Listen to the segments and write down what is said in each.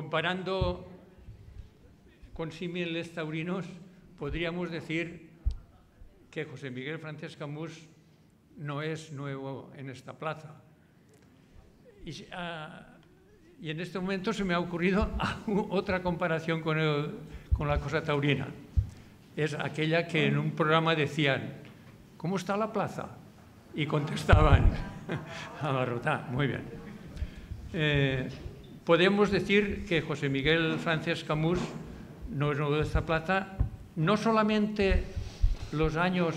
comparando con símiles taurinos, podríamos decir que José Miguel Francés Camus no es nuevo en esta plaza. Y, ah, en este momento se me ha ocurrido otra comparación con, la cosa taurina. Es aquella que en un programa decían, ¿cómo está la plaza? Y contestaban, abarrotada, muy bien. Eh, podemos decir que José Miguel Francés Camus no nuevo de esta plaza no solamente los años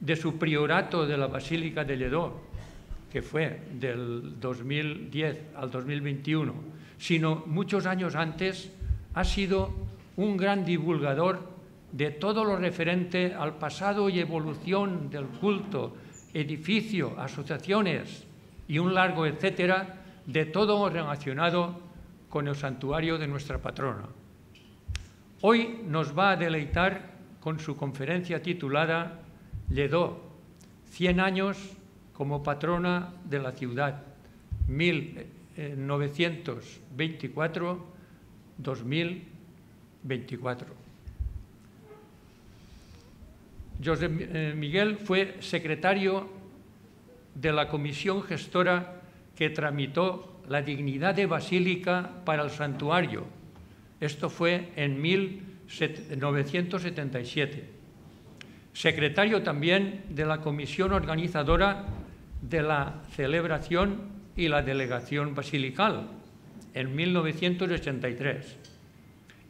de su priorato de la Basílica de Lledó, que fue del 2010 al 2021, sino muchos años antes, ha sido un gran divulgador de todo lo referente al pasado y evolución del culto, edificio, asociaciones y un largo etcétera de todo relacionado con el santuario de nuestra patrona. Hoy nos va a deleitar con su conferencia titulada Lledó, 100 años como patrona de la ciudad, 1924-2024. José eh, Miguel fue secretario de la Comisión Gestora que tramitó la dignidad de basílica para el santuario. Esto fue en 1977. Secretario también de la comisión organizadora de la celebración y la delegación basilical en 1983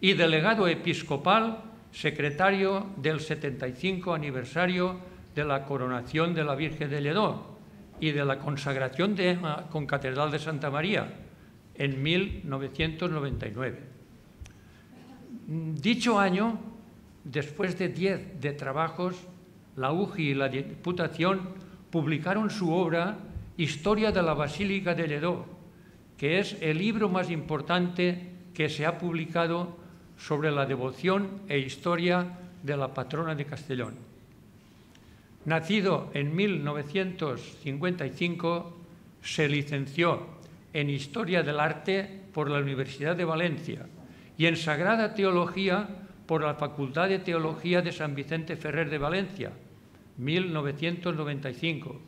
y delegado episcopal, secretario del 75 aniversario de la coronación de la Virgen de Ledón y de la consagración de la con Catedral de Santa María en 1999. Dicho año, después de diez de trabajos, la UGI y la Diputación publicaron su obra Historia de la Basílica de Lledó, que es el libro más importante que se ha publicado sobre la devoción e historia de la patrona de Castellón. Nacido en 1955, se licenció en Historia del Arte por la Universidad de Valencia y en Sagrada Teología por la Facultad de Teología de San Vicente Ferrer de Valencia, 1995,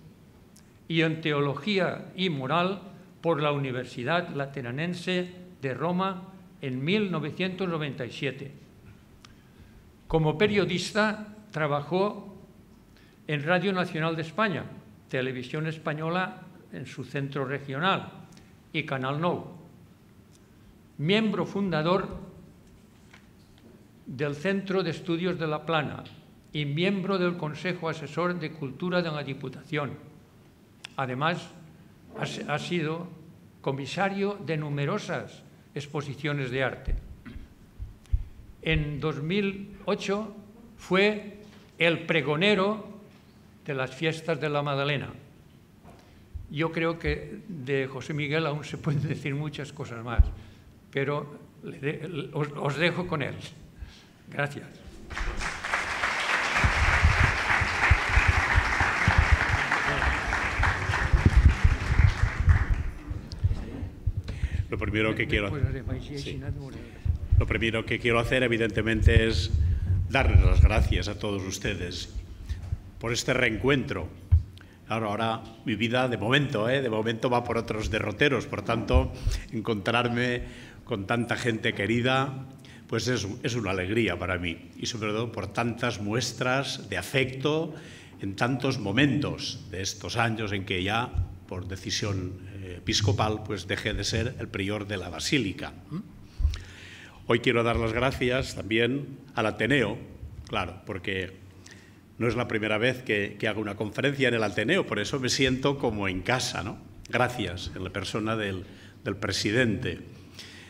y en Teología y Moral por la Universidad Lateranense de Roma en 1997. Como periodista trabajó en Radio Nacional de España, Televisión Española en su centro regional y Canal Nou... Miembro fundador del Centro de Estudios de La Plana y miembro del Consejo Asesor de Cultura de la Diputación. Además, ha sido comisario de numerosas exposiciones de arte. En 2008 fue el pregonero de las fiestas de la Madalena. Yo creo que de José Miguel aún se pueden decir muchas cosas más, pero os, dejo con él. Gracias. Lo primero que quiero, lo primero que quiero hacer, evidentemente, es darles las gracias a todos ustedes por este reencuentro. ahora mi vida de momento, ¿eh? de momento va por otros derroteros, por tanto, encontrarme con tanta gente querida, pues es, es una alegría para mí y sobre todo por tantas muestras de afecto en tantos momentos de estos años en que ya, por decisión eh, episcopal, pues dejé de ser el prior de la basílica. ¿Mm? Hoy quiero dar las gracias también al Ateneo, claro, porque no es la primera vez que, hago una conferencia en el Ateneo, por eso me siento como en casa, Gracias, en la persona del, presidente.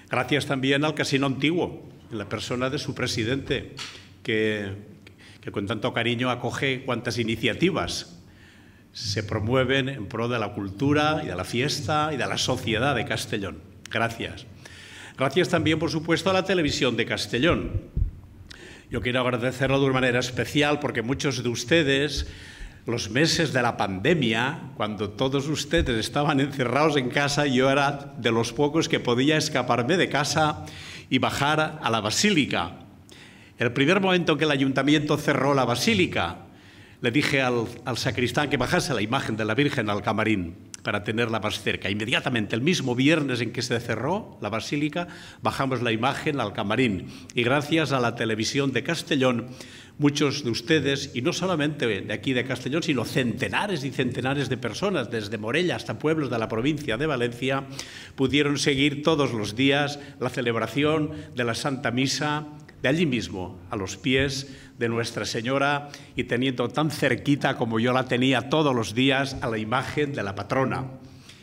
Gracias también al Casino Antiguo, en la persona de su presidente, que, que con tanto cariño acoge cuantas iniciativas se promueven en pro de la cultura y de la fiesta y de la sociedad de Castellón. Gracias. Gracias también, por supuesto, a la televisión de Castellón, yo quiero agradecerlo de una manera especial porque muchos de ustedes, los meses de la pandemia, cuando todos ustedes estaban encerrados en casa, yo era de los pocos que podía escaparme de casa y bajar a la basílica. El primer momento que el ayuntamiento cerró la basílica, le dije al, al sacristán que bajase la imagen de la Virgen al camarín para tenerla más cerca. Inmediatamente, el mismo viernes en que se cerró la basílica, bajamos la imagen al camarín y gracias a la televisión de Castellón, muchos de ustedes, y no solamente de aquí de Castellón, sino centenares y centenares de personas, desde Morella hasta pueblos de la provincia de Valencia, pudieron seguir todos los días la celebración de la Santa Misa de allí mismo, a los pies de Nuestra Señora y teniendo tan cerquita como yo la tenía todos los días a la imagen de la patrona.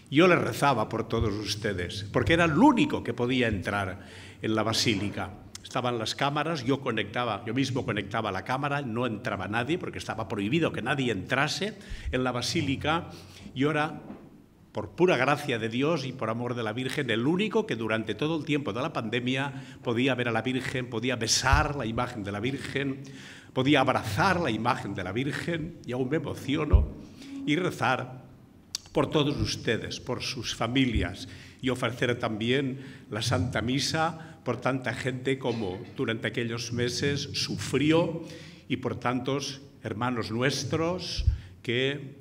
Yo le rezaba por todos ustedes, porque era el único que podía entrar en la basílica. Estaban las cámaras, yo conectaba, yo mismo conectaba la cámara, no entraba nadie porque estaba prohibido que nadie entrase en la basílica. Y ahora por pura gracia de Dios y por amor de la Virgen, el único que durante todo el tiempo de la pandemia podía ver a la Virgen, podía besar la imagen de la Virgen, podía abrazar la imagen de la Virgen, y aún me emociono, y rezar por todos ustedes, por sus familias, y ofrecer también la Santa Misa por tanta gente como durante aquellos meses sufrió y por tantos hermanos nuestros que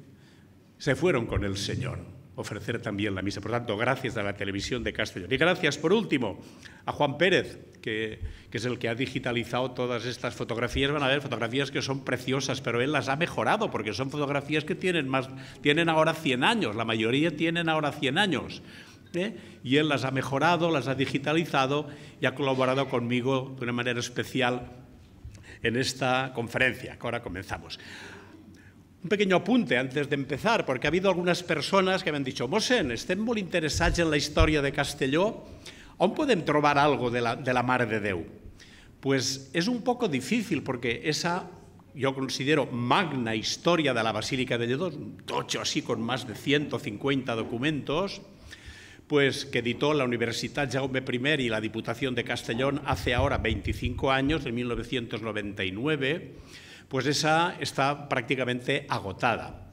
se fueron con el Señor ofrecer también la misa. Por tanto, gracias a la televisión de Castellón. Y gracias, por último, a Juan Pérez, que, es el que ha digitalizado todas estas fotografías. Van a ver fotografías que son preciosas, pero él las ha mejorado porque son fotografías que tienen, más, tienen ahora 100 años, la mayoría tienen ahora 100 años. ¿eh? Y él las ha mejorado, las ha digitalizado y ha colaborado conmigo de una manera especial en esta conferencia, que ahora comenzamos un pequeño apunte antes de empezar, porque ha habido algunas personas que me han dicho Mosén, estén muy interesados en la historia de Castelló, ¿aún pueden trobar algo de la, Mar la de Déu?» Pues es un poco difícil porque esa, yo considero, magna historia de la Basílica de Lledó, un tocho así con más de 150 documentos, pues que editó la Universitat Jaume I y la Diputación de Castellón hace ahora 25 años, en 1999, pues esa está prácticamente agotada.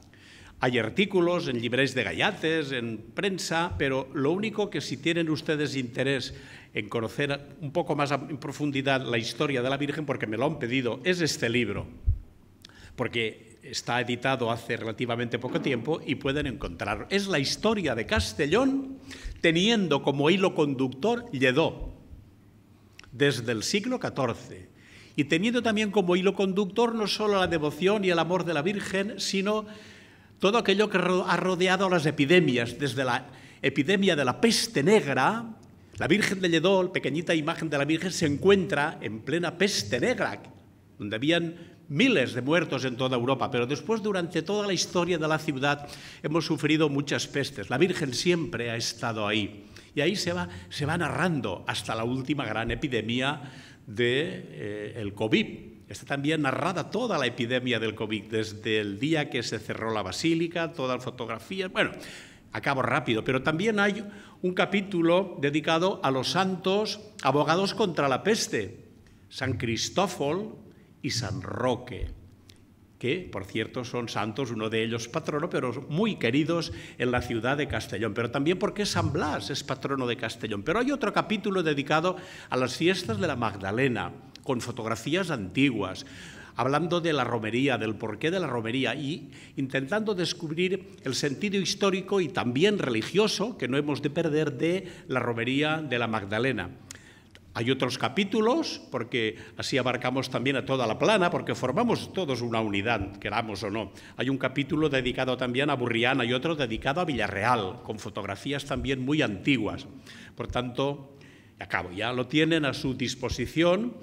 Hay artículos en libres de gallates, en prensa, pero lo único que si tienen ustedes interés en conocer un poco más en profundidad la historia de la Virgen, porque me lo han pedido, es este libro, porque está editado hace relativamente poco tiempo y pueden encontrarlo. Es la historia de Castellón teniendo como hilo conductor Lledó, desde el siglo XIV y teniendo también como hilo conductor no solo la devoción y el amor de la Virgen, sino todo aquello que ha rodeado las epidemias, desde la epidemia de la peste negra, la Virgen de Lledol, pequeñita imagen de la Virgen, se encuentra en plena peste negra, donde habían miles de muertos en toda Europa, pero después durante toda la historia de la ciudad hemos sufrido muchas pestes. La Virgen siempre ha estado ahí. Y ahí se va, se va narrando hasta la última gran epidemia de, eh, el COVID. Está también narrada toda la epidemia del COVID, desde el día que se cerró la basílica, toda la fotografía, Bueno, acabo rápido, pero también hay un capítulo dedicado a los santos abogados contra la peste, San Cristófol y San Roque que por cierto son santos, uno de ellos patrono, pero muy queridos en la ciudad de Castellón, pero también porque San Blas es patrono de Castellón. Pero hay otro capítulo dedicado a las fiestas de la Magdalena, con fotografías antiguas, hablando de la romería, del porqué de la romería y intentando descubrir el sentido histórico y también religioso que no hemos de perder de la romería de la Magdalena. Hay otros capítulos, porque así abarcamos también a toda la plana, porque formamos todos una unidad, queramos o no. Hay un capítulo dedicado también a Burriana y otro dedicado a Villarreal, con fotografías también muy antiguas. Por tanto, acabo, ya lo tienen a su disposición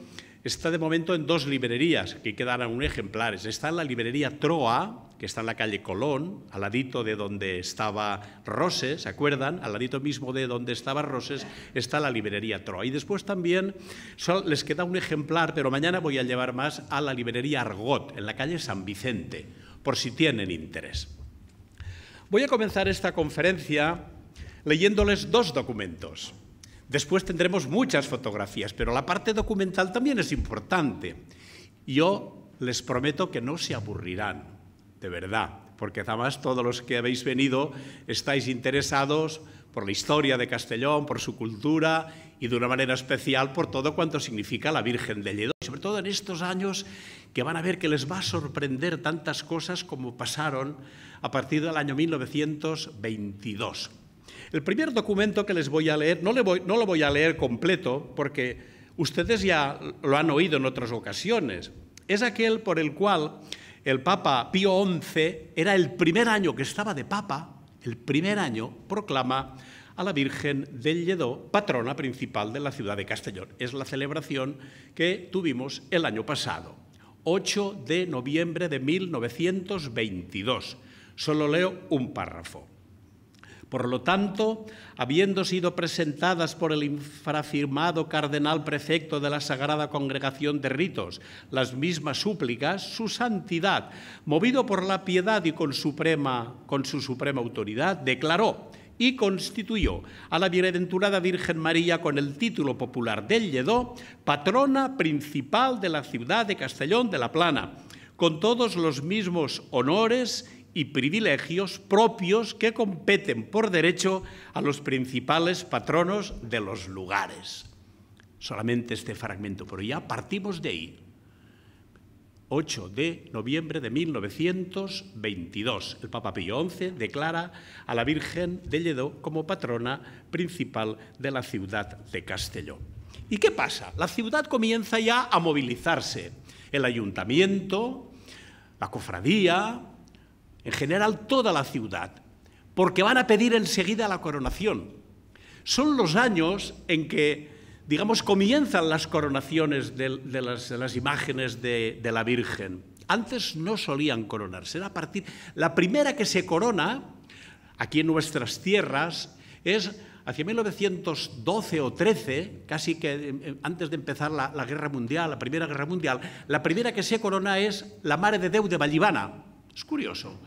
Está de momento en dos librerías, que quedan aún ejemplares. Está en la librería Troa, que está en la calle Colón, al ladito de donde estaba Roses, ¿se acuerdan? Al ladito mismo de donde estaba Roses está la librería Troa. Y después también les queda un ejemplar, pero mañana voy a llevar más a la librería Argot, en la calle San Vicente, por si tienen interés. Voy a comenzar esta conferencia leyéndoles dos documentos. Después tendremos muchas fotografías, pero la parte documental también es importante. Yo les prometo que no se aburrirán, de verdad, porque además todos los que habéis venido estáis interesados por la historia de Castellón, por su cultura y de una manera especial por todo cuanto significa la Virgen de Lledó, sobre todo en estos años que van a ver que les va a sorprender tantas cosas como pasaron a partir del año 1922. El primer documento que les voy a leer, no, le voy, no lo voy a leer completo porque ustedes ya lo han oído en otras ocasiones, es aquel por el cual el Papa Pío XI, era el primer año que estaba de Papa, el primer año proclama a la Virgen del Lledó, patrona principal de la ciudad de Castellón. Es la celebración que tuvimos el año pasado, 8 de noviembre de 1922. Solo leo un párrafo. Por lo tanto, habiendo sido presentadas por el infrafirmado cardenal prefecto de la Sagrada Congregación de Ritos las mismas súplicas, su santidad, movido por la piedad y con, suprema, con su suprema autoridad, declaró y constituyó a la bienaventurada Virgen María con el título popular del Lledó, patrona principal de la ciudad de Castellón de la Plana, con todos los mismos honores y privilegios propios que competen por derecho a los principales patronos de los lugares. Solamente este fragmento, pero ya partimos de ahí. 8 de noviembre de 1922, el Papa Pío XI declara a la Virgen de Lledó como patrona principal de la ciudad de Castellón. ¿Y qué pasa? La ciudad comienza ya a movilizarse. El ayuntamiento, la cofradía, en general toda la ciudad, porque van a pedir enseguida la coronación. Son los años en que, digamos, comienzan las coronaciones de, las, imágenes de, la Virgen. Antes no solían coronarse, era a partir... La primera que se corona aquí en nuestras tierras es hacia 1912 o 13, casi que em, em, antes de empezar la, Guerra Mundial, la Primera Guerra Mundial, la primera que se corona es la Mare de Déu de Vallivana. Es curioso.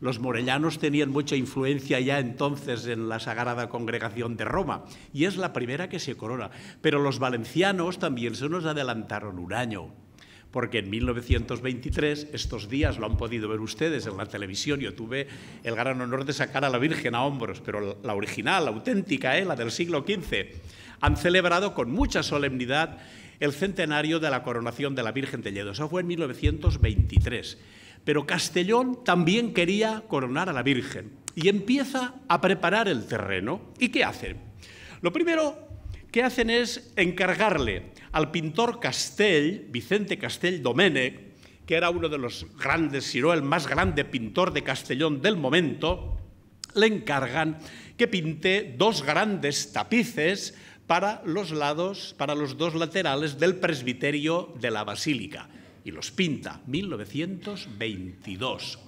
Los morellanos tenían mucha influencia ya entonces en la Sagrada Congregación de Roma y es la primera que se corona. Pero los valencianos también se nos adelantaron un año porque en 1923, estos días lo han podido ver ustedes en la televisión, yo tuve el gran honor de sacar a la Virgen a hombros, pero la original, auténtica, ¿eh? la del siglo XV, han celebrado con mucha solemnidad el centenario de la coronación de la Virgen de Lledo. Eso fue en 1923. Pero Castellón también quería coronar a la Virgen y empieza a preparar el terreno. ¿Y qué hacen? Lo primero que hacen es encargarle al pintor Castell, Vicente Castell Domènech, que era uno de los grandes, si no el más grande pintor de Castellón del momento, le encargan que pinte dos grandes tapices para los lados, para los dos laterales del presbiterio de la basílica y los pinta, 1922.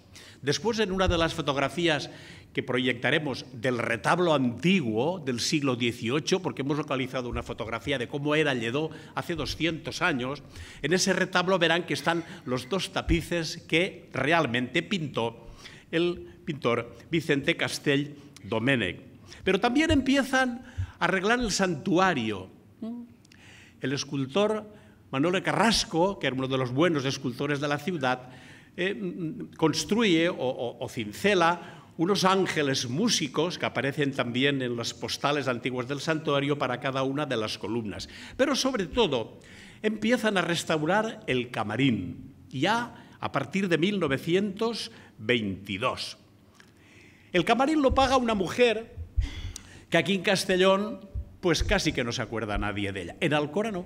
Después, en una de las fotografías que proyectaremos del retablo antiguo del siglo XVIII, porque hemos localizado una fotografía de cómo era Lledó hace 200 años, en ese retablo verán que están los dos tapices que realmente pintó el pintor Vicente Castell Domènech. Pero también empiezan a arreglar el santuario. El escultor Manuel Carrasco, que era uno de los buenos escultores de la ciudad, eh, construye o, cincela unos ángeles músicos que aparecen también en los postales antiguos del santuario para cada una de las columnas. Pero sobre todo, empiezan a restaurar el camarín, ya a partir de 1922. El camarín lo paga una mujer que aquí en Castellón, pues casi que no se acuerda nadie de ella. En Alcora no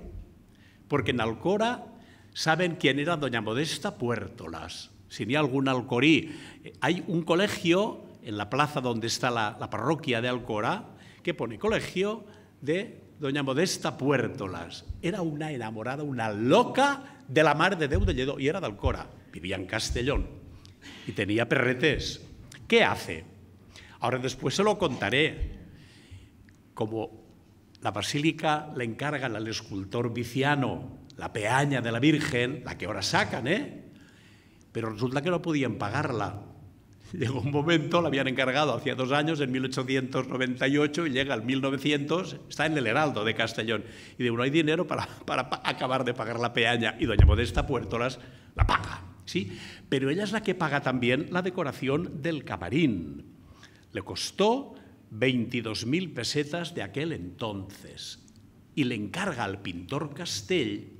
porque en Alcora saben quién era doña Modesta Puertolas, si ni algún alcorí. Hay un colegio en la plaza donde está la, parroquia de Alcora que pone colegio de doña Modesta Puertolas. Era una enamorada, una loca de la mar de Deuda y era de Alcora. Vivía en Castellón y tenía perretes. ¿Qué hace? Ahora después se lo contaré. Como la basílica le encargan al escultor viciano la peaña de la Virgen, la que ahora sacan, ¿eh? Pero resulta que no podían pagarla. Llegó un momento, la habían encargado hacía dos años, en 1898, y llega al 1900, está en el Heraldo de Castellón. Y de uno hay dinero para, para acabar de pagar la peaña. Y doña Modesta Puertolas la paga, ¿sí? Pero ella es la que paga también la decoración del camarín. Le costó 22.000 pesetas de aquel entonces y le encarga al pintor Castell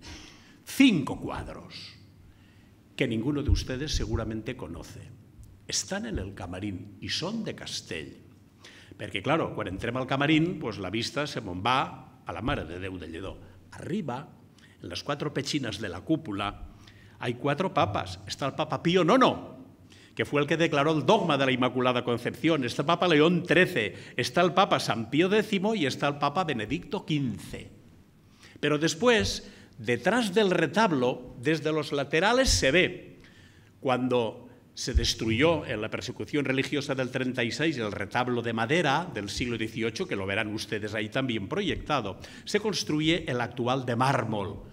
cinco cuadros que ninguno de ustedes seguramente conoce. Están en el camarín y son de Castell. porque claro, cuando entrem al camarín, pues, la vista se bomba a la mar de Déu Arriba, en las cuatro pechinas de la cúpula, hay cuatro papas. Está el papa Pío no que fue el que declaró el dogma de la Inmaculada Concepción. Está el Papa León XIII, está el Papa San Pío X y está el Papa Benedicto XV. Pero después, detrás del retablo, desde los laterales se ve, cuando se destruyó en la persecución religiosa del 36 el retablo de madera del siglo XVIII, que lo verán ustedes ahí también proyectado, se construye el actual de mármol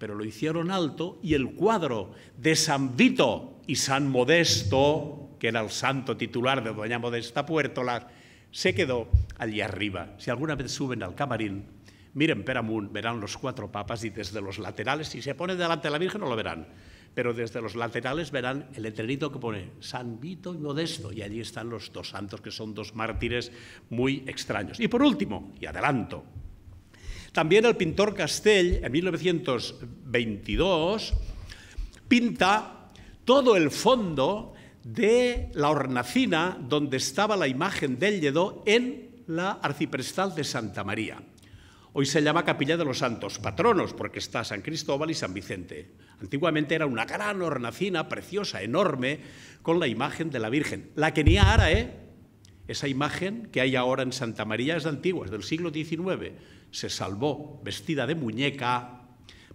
pero lo hicieron alto y el cuadro de San Vito y San Modesto, que era el santo titular de Doña Modesta Puertola, se quedó allí arriba. Si alguna vez suben al camarín, miren Peramun, verán los cuatro papas y desde los laterales, si se pone delante de la Virgen no lo verán, pero desde los laterales verán el letrerito que pone San Vito y Modesto, y allí están los dos santos, que son dos mártires muy extraños. Y por último, y adelanto, también el pintor Castell, en 1922, pinta todo el fondo de la hornacina donde estaba la imagen del Lledó en la arciprestal de Santa María. Hoy se llama Capilla de los Santos Patronos porque está San Cristóbal y San Vicente. Antiguamente era una gran hornacina preciosa, enorme, con la imagen de la Virgen. La que ni ara, ¿eh? Esa imagen que hay ahora en Santa María es antigua, es del siglo XIX. Se salvó vestida de muñeca,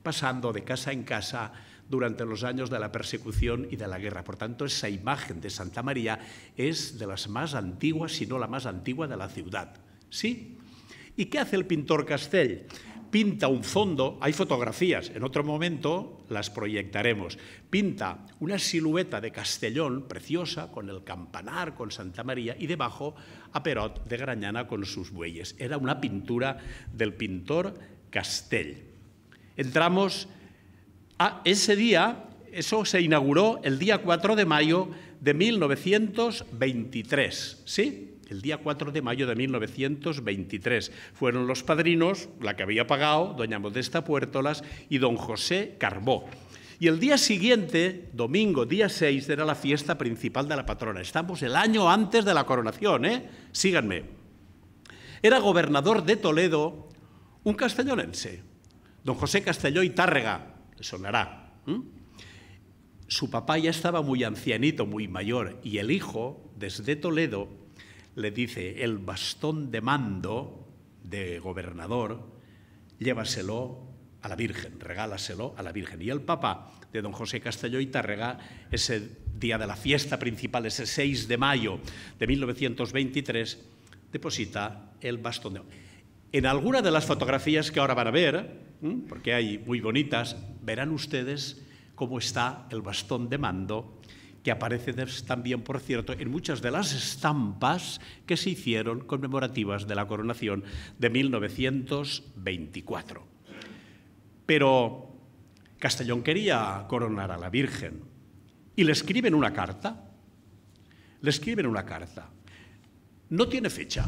pasando de casa en casa durante los años de la persecución y de la guerra. Por tanto, esa imagen de Santa María es de las más antiguas, si no la más antigua de la ciudad. ¿Sí? ¿Y qué hace el pintor Castell? pinta un fondo, hay fotografías, en otro momento las proyectaremos, pinta una silueta de Castellón preciosa con el campanar, con Santa María y debajo a Perot de Grañana con sus bueyes. Era una pintura del pintor Castell. Entramos a ese día, eso se inauguró el día 4 de mayo de 1923, ¿sí? el día 4 de mayo de 1923. Fueron los padrinos, la que había pagado, doña Modesta Puertolas y don José Carbó. Y el día siguiente, domingo, día 6, era la fiesta principal de la patrona. Estamos el año antes de la coronación, ¿eh? Síganme. Era gobernador de Toledo un castellonense, don José Castelló y Tárrega, le sonará. Su papá ya estaba muy ancianito, muy mayor, y el hijo, desde Toledo, le dice, el bastón de mando de gobernador, llévaselo a la Virgen, regálaselo a la Virgen. Y el Papa de don José Castelló y ese día de la fiesta principal, ese 6 de mayo de 1923, deposita el bastón de... En alguna de las fotografías que ahora van a ver, porque hay muy bonitas, verán ustedes cómo está el bastón de mando que aparece también, por cierto, en muchas de las estampas que se hicieron conmemorativas de la coronación de 1924. Pero Castellón quería coronar a la Virgen y le escriben una carta. Le escriben una carta. No tiene fecha,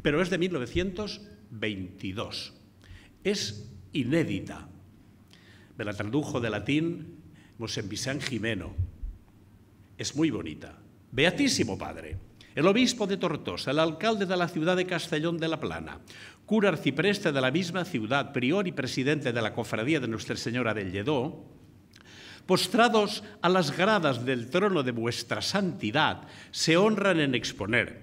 pero es de 1922. Es inédita. Me la tradujo de latín Mosén Jimeno es muy bonita. Beatísimo Padre, el obispo de Tortosa, el alcalde de la ciudad de Castellón de la Plana, cura arcipreste de la misma ciudad, prior y presidente de la cofradía de Nuestra Señora del Lledó, postrados a las gradas del trono de vuestra santidad, se honran en exponer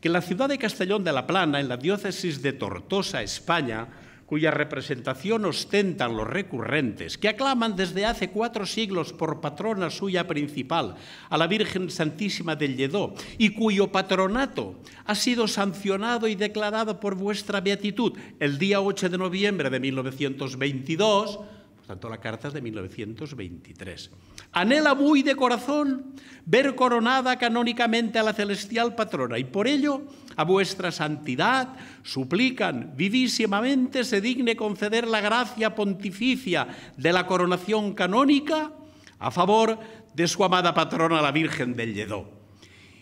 que la ciudad de Castellón de la Plana, en la diócesis de Tortosa, España, cuya representación ostentan los recurrentes, que aclaman desde hace cuatro siglos por patrona suya principal a la Virgen Santísima del Lledó y cuyo patronato ha sido sancionado y declarado por vuestra beatitud el día 8 de noviembre de 1922, por tanto la carta es de 1923. Anhela muy de corazón ver coronada canónicamente a la celestial patrona y por ello a vuestra santidad suplican vivísimamente se digne conceder la gracia pontificia de la coronación canónica a favor de su amada patrona la Virgen del Lledó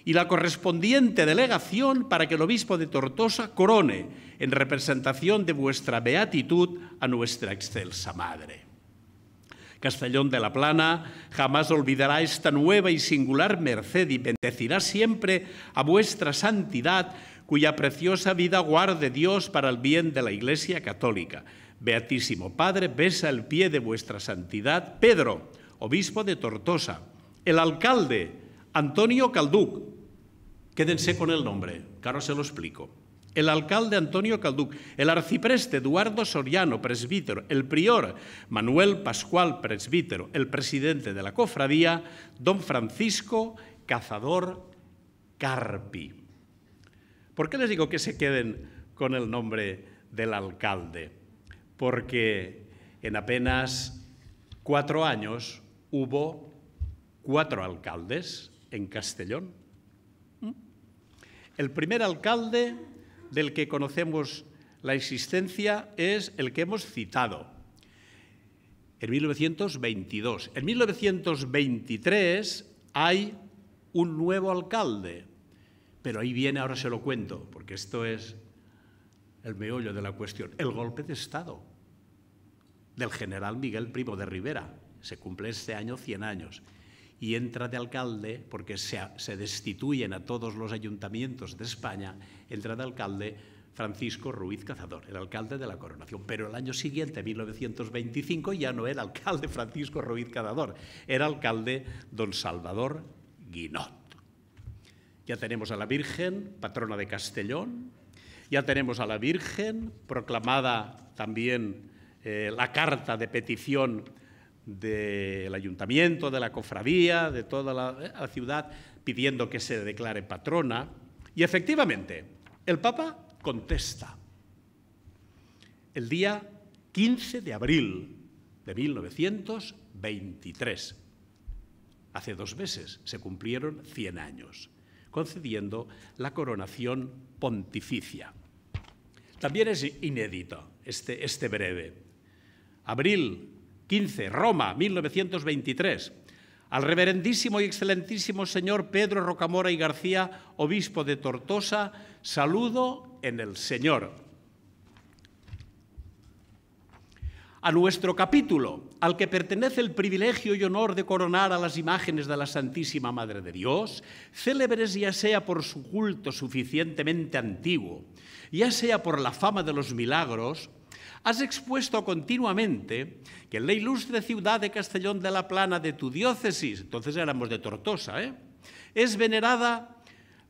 y la correspondiente delegación para que el obispo de Tortosa corone en representación de vuestra beatitud a nuestra excelsa madre. Castellón de la Plana, jamás olvidará esta nueva y singular merced y bendecirá siempre a vuestra santidad, cuya preciosa vida guarde Dios para el bien de la Iglesia Católica. Beatísimo Padre, besa el pie de vuestra santidad Pedro, obispo de Tortosa, el alcalde Antonio Calduc. Quédense con el nombre, Carlos se lo explico el alcalde Antonio Calduc, el arcipreste Eduardo Soriano, presbítero, el prior Manuel Pascual, presbítero, el presidente de la cofradía, don Francisco Cazador Carpi. ¿Por qué les digo que se queden con el nombre del alcalde? Porque en apenas cuatro años hubo cuatro alcaldes en Castellón. ¿Mm? El primer alcalde del que conocemos la existencia es el que hemos citado, en 1922. En 1923 hay un nuevo alcalde, pero ahí viene, ahora se lo cuento, porque esto es el meollo de la cuestión, el golpe de Estado del general Miguel Primo de Rivera. Se cumple este año 100 años y entra de alcalde, porque se, destituyen a todos los ayuntamientos de España, entra de alcalde Francisco Ruiz Cazador, el alcalde de la coronación. Pero el año siguiente, 1925, ya no era alcalde Francisco Ruiz Cazador, era alcalde don Salvador Guinot. Ya tenemos a la Virgen, patrona de Castellón, ya tenemos a la Virgen, proclamada también eh, la carta de petición del ayuntamiento, de la cofradía, de toda la, ciudad, pidiendo que se declare patrona. Y efectivamente, el Papa contesta. El día 15 de abril de 1923, hace dos meses, se cumplieron 100 años, concediendo la coronación pontificia. También es inédito este, este breve. Abril 15. Roma, 1923. Al reverendísimo y excelentísimo señor Pedro Rocamora y García, obispo de Tortosa, saludo en el Señor. A nuestro capítulo, al que pertenece el privilegio y honor de coronar a las imágenes de la Santísima Madre de Dios, célebres ya sea por su culto suficientemente antiguo, ya sea por la fama de los milagros, Has expuesto continuamente que en la ilustre ciudad de Castellón de la Plana de tu diócesis, entonces éramos de Tortosa, ¿eh? es venerada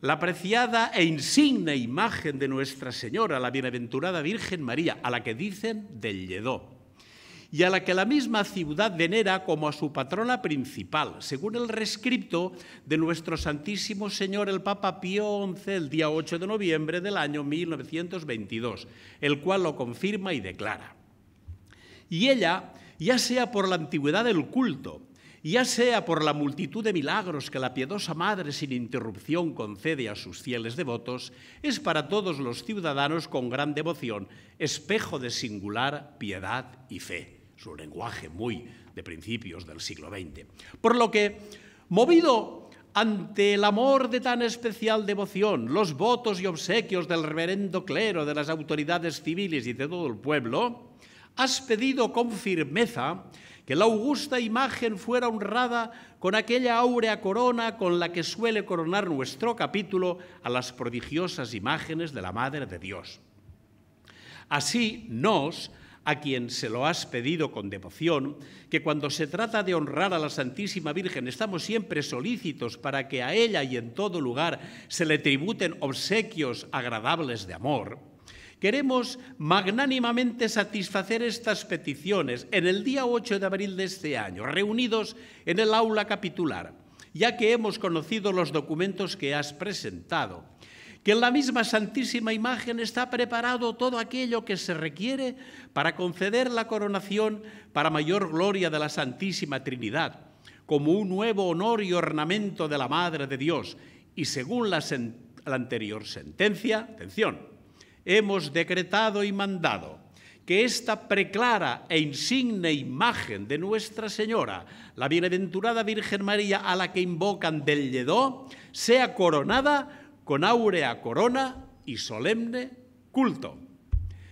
la apreciada e insigne imagen de Nuestra Señora, la bienaventurada Virgen María, a la que dicen del Lledó y a la que la misma ciudad venera como a su patrona principal, según el rescripto de nuestro Santísimo Señor el Papa Pío XI el día 8 de noviembre del año 1922, el cual lo confirma y declara. Y ella, ya sea por la antigüedad del culto, ya sea por la multitud de milagros que la piedosa Madre sin interrupción concede a sus fieles devotos, es para todos los ciudadanos con gran devoción espejo de singular piedad y fe su lenguaje muy de principios del siglo XX. Por lo que, movido ante el amor de tan especial devoción, los votos y obsequios del reverendo clero, de las autoridades civiles y de todo el pueblo, has pedido con firmeza que la augusta imagen fuera honrada con aquella áurea corona con la que suele coronar nuestro capítulo a las prodigiosas imágenes de la Madre de Dios. Así nos, a quien se lo has pedido con devoción, que cuando se trata de honrar a la Santísima Virgen estamos siempre solícitos para que a ella y en todo lugar se le tributen obsequios agradables de amor, queremos magnánimamente satisfacer estas peticiones en el día 8 de abril de este año, reunidos en el aula capitular, ya que hemos conocido los documentos que has presentado que en la misma santísima imagen está preparado todo aquello que se requiere para conceder la coronación para mayor gloria de la Santísima Trinidad, como un nuevo honor y ornamento de la Madre de Dios. Y según la, anterior sentencia, atención, hemos decretado y mandado que esta preclara e insigne imagen de Nuestra Señora, la bienaventurada Virgen María a la que invocan del Lledó, sea coronada con áurea corona y solemne culto.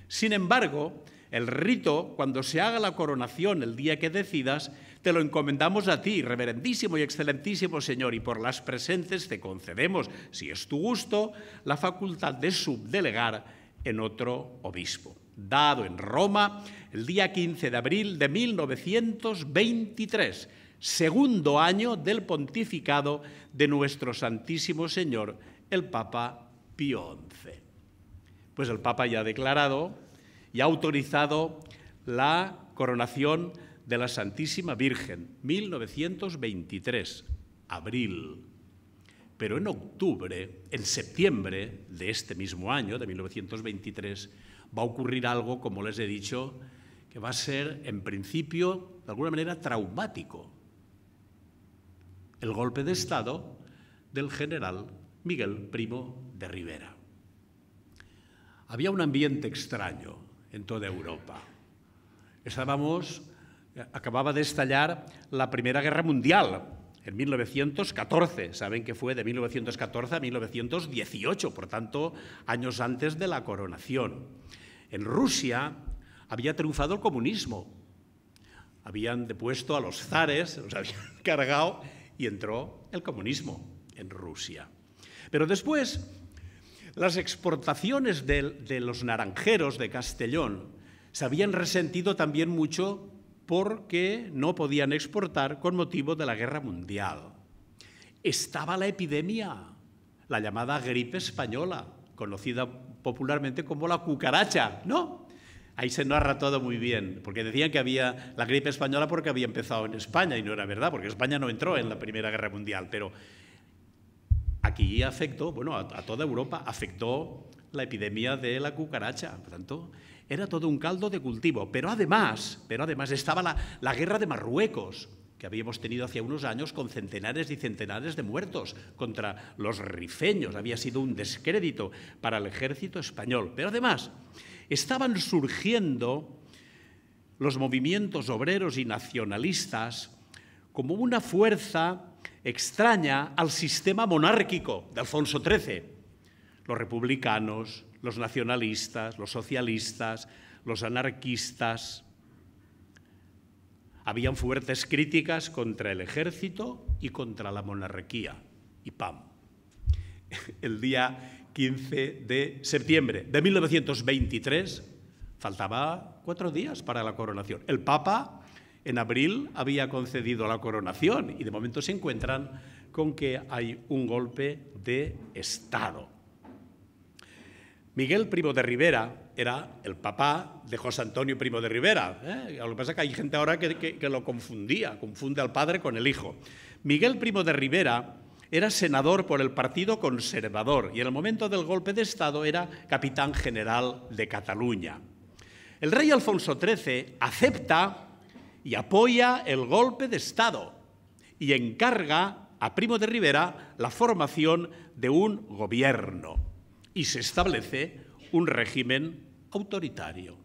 Sin embargo, el rito, cuando se haga la coronación el día que decidas, te lo encomendamos a ti, reverendísimo y excelentísimo Señor, y por las presentes te concedemos, si es tu gusto, la facultad de subdelegar en otro obispo. Dado en Roma el día 15 de abril de 1923, segundo año del pontificado de nuestro Santísimo Señor el Papa Pío XI. Pues el Papa ya ha declarado y ha autorizado la coronación de la Santísima Virgen, 1923, abril. Pero en octubre, en septiembre de este mismo año, de 1923, va a ocurrir algo, como les he dicho, que va a ser, en principio, de alguna manera traumático. El golpe de Estado del general Miguel Primo de Rivera. Había un ambiente extraño en toda Europa. Estábamos, acababa de estallar la Primera Guerra Mundial en 1914. Saben que fue de 1914 a 1918, por tanto, años antes de la coronación. En Rusia había triunfado el comunismo. Habían depuesto a los zares, los habían cargado y entró el comunismo en Rusia. Pero después, las exportaciones de, los naranjeros de Castellón se habían resentido también mucho porque no podían exportar con motivo de la guerra mundial. Estaba la epidemia, la llamada gripe española, conocida popularmente como la cucaracha, ¿no? Ahí se narra todo muy bien, porque decían que había la gripe española porque había empezado en España, y no era verdad, porque España no entró en la Primera Guerra Mundial, pero aquí afectó, bueno, a, toda Europa afectó la epidemia de la cucaracha. Por tanto, era todo un caldo de cultivo. Pero además, pero además estaba la, la guerra de Marruecos, que habíamos tenido hace unos años con centenares y centenares de muertos contra los rifeños. Había sido un descrédito para el ejército español. Pero además, estaban surgiendo los movimientos obreros y nacionalistas como una fuerza extraña al sistema monárquico de Alfonso XIII. Los republicanos, los nacionalistas, los socialistas, los anarquistas. Habían fuertes críticas contra el ejército y contra la monarquía. Y pam. El día 15 de septiembre de 1923 faltaba cuatro días para la coronación. El Papa en abril había concedido la coronación y de momento se encuentran con que hay un golpe de Estado. Miguel Primo de Rivera era el papá de José Antonio Primo de Rivera. ¿eh? Lo que pasa es que hay gente ahora que, que lo confundía, confunde al padre con el hijo. Miguel Primo de Rivera era senador por el Partido Conservador y en el momento del golpe de Estado era capitán general de Cataluña. El rey Alfonso XIII acepta y apoya el golpe de Estado y encarga a Primo de Rivera la formación de un gobierno y se establece un régimen autoritario.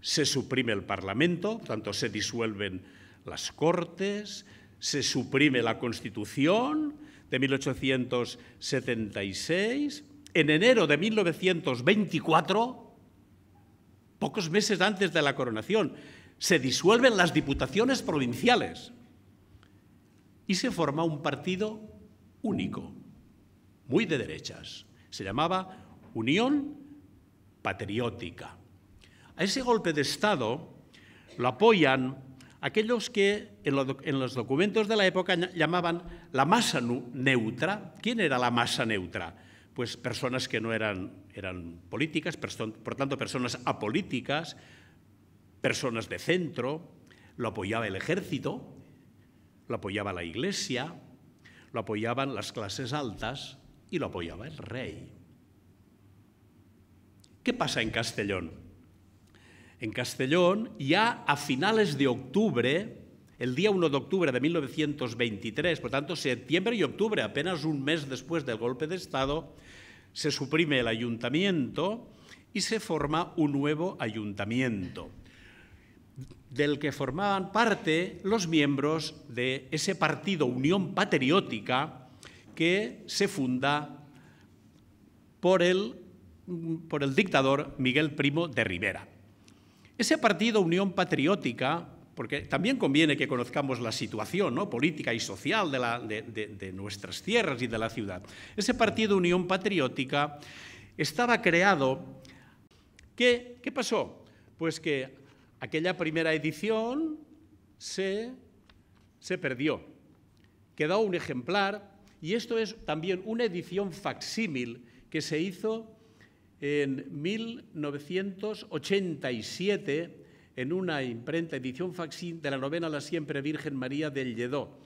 Se suprime el Parlamento, tanto se disuelven las Cortes, se suprime la Constitución de 1876. En enero de 1924, pocos meses antes de la coronación, se disuelven las diputaciones provinciales y se forma un partido único, muy de derechas. Se llamaba Unión Patriótica. A ese golpe de Estado lo apoyan aquellos que en, los documentos de la época llamaban la masa neutra. ¿Quién era la masa neutra? Pues personas que no eran, eran políticas, por tanto personas apolíticas, personas de centro, lo apoyaba el ejército, lo apoyaba la iglesia, lo apoyaban las clases altas y lo apoyaba el rey. ¿Qué pasa en Castellón? En Castellón, ya a finales de octubre, el día 1 de octubre de 1923, por tanto, septiembre y octubre, apenas un mes después del golpe de Estado, se suprime el ayuntamiento y se forma un nuevo ayuntamiento del que formaban parte los miembros de ese partido Unión Patriótica que se funda por el, por el dictador Miguel Primo de Rivera. Ese partido Unión Patriótica, porque también conviene que conozcamos la situación política y social de, nuestras tierras y de la ciudad, ese partido Unión Patriótica estaba creado. ¿Qué, qué pasó? Pues que Aquella primera edición se, perdió. Quedó un ejemplar y esto es también una edición facsímil que se hizo en 1987 en una imprenta, edición facsímil de la novena La Siempre Virgen María del Lledó.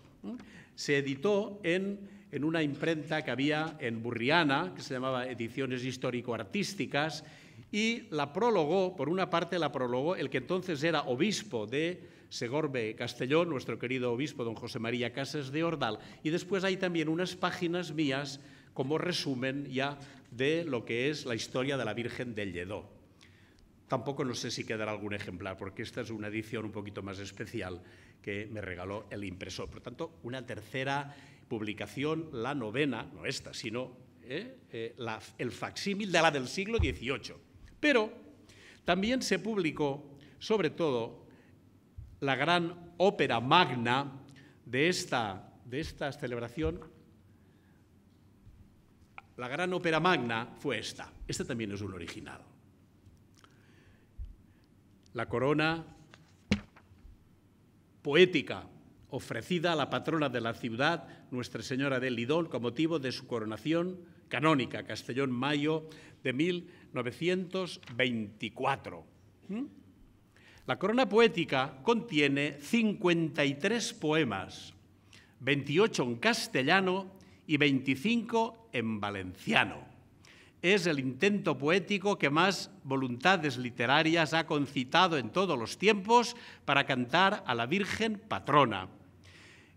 Se editó en, en una imprenta que había en Burriana, que se llamaba Ediciones Histórico-Artísticas, y la prologó, por una parte la prologó el que entonces era obispo de Segorbe Castellón, nuestro querido obispo don José María Casas de Ordal, y después hay también unas páginas mías como resumen ya de lo que es la historia de la Virgen del Lledó. Tampoco no sé si quedará algún ejemplar, porque esta es una edición un poquito más especial que me regaló el impresor. Por tanto, una tercera publicación, la novena, no esta, sino eh, eh, el facsímil de la del siglo XVIII pero también se publicó, sobre todo, la gran ópera magna de esta, celebración. La gran ópera magna fue esta. Esta también es un original. La corona poética ofrecida a la patrona de la ciudad, Nuestra Señora del Lidol, con motivo de su coronación canónica, Castellón Mayo de 1000. 924. ¿Mm? La corona poética contiene 53 poemas, 28 en castellano y 25 en valenciano. Es el intento poético que más voluntades literarias ha concitado en todos los tiempos para cantar a la Virgen patrona.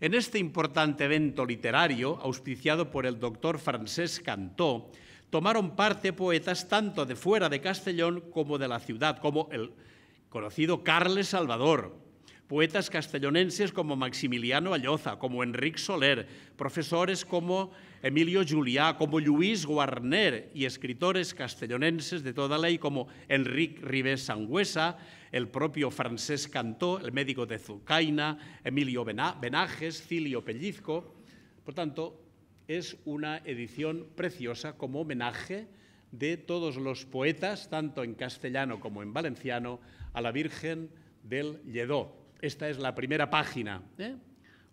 En este importante evento literario, auspiciado por el doctor francés Cantó, tomaron parte poetas tanto de fuera de Castellón como de la ciudad, como el conocido Carles Salvador, poetas castellonenses como Maximiliano Alloza, como Enric Soler, profesores como Emilio Juliá, como Lluís Guarner y escritores castellonenses de toda ley como Enric Ribes Sangüesa, el propio Francesc Cantó, el médico de Zucaina, Emilio Benajes, Cilio Pellizco. Por tanto, es una edición preciosa como homenaje de todos los poetas, tanto en castellano como en valenciano, a la Virgen del Lledó. Esta es la primera página, ¿eh?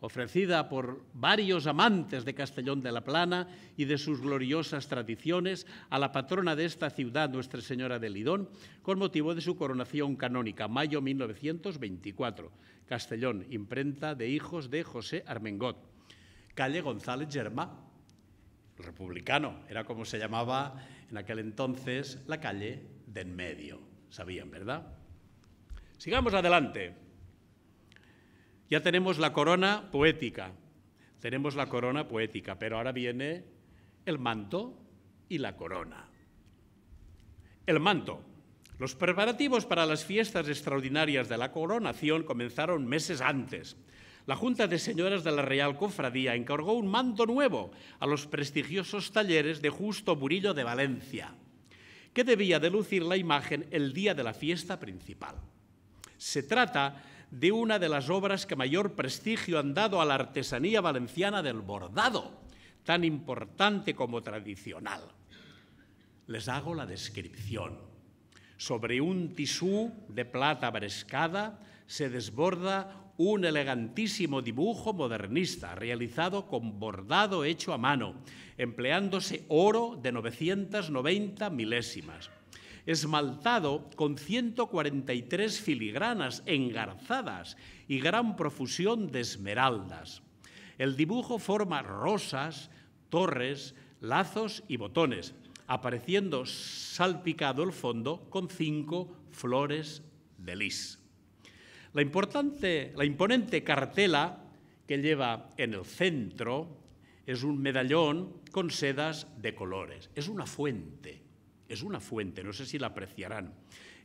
ofrecida por varios amantes de Castellón de la Plana y de sus gloriosas tradiciones a la patrona de esta ciudad, Nuestra Señora del Lidón, con motivo de su coronación canónica, mayo 1924. Castellón, imprenta de hijos de José Armengot calle González Germá, republicano, era como se llamaba en aquel entonces la calle de en medio, sabían, ¿verdad? Sigamos adelante. Ya tenemos la corona poética, tenemos la corona poética, pero ahora viene el manto y la corona. El manto. Los preparativos para las fiestas extraordinarias de la coronación comenzaron meses antes la Junta de Señoras de la Real Cofradía encargó un mando nuevo a los prestigiosos talleres de Justo Murillo de Valencia, que debía de lucir la imagen el día de la fiesta principal. Se trata de una de las obras que mayor prestigio han dado a la artesanía valenciana del bordado, tan importante como tradicional. Les hago la descripción. Sobre un tisú de plata brescada se desborda un elegantísimo dibujo modernista realizado con bordado hecho a mano, empleándose oro de 990 milésimas, esmaltado con 143 filigranas engarzadas y gran profusión de esmeraldas. El dibujo forma rosas, torres, lazos y botones, apareciendo salpicado el fondo con cinco flores de lis. La, importante, la imponente cartela que lleva en el centro es un medallón con sedas de colores. Es una fuente, es una fuente, no sé si la apreciarán.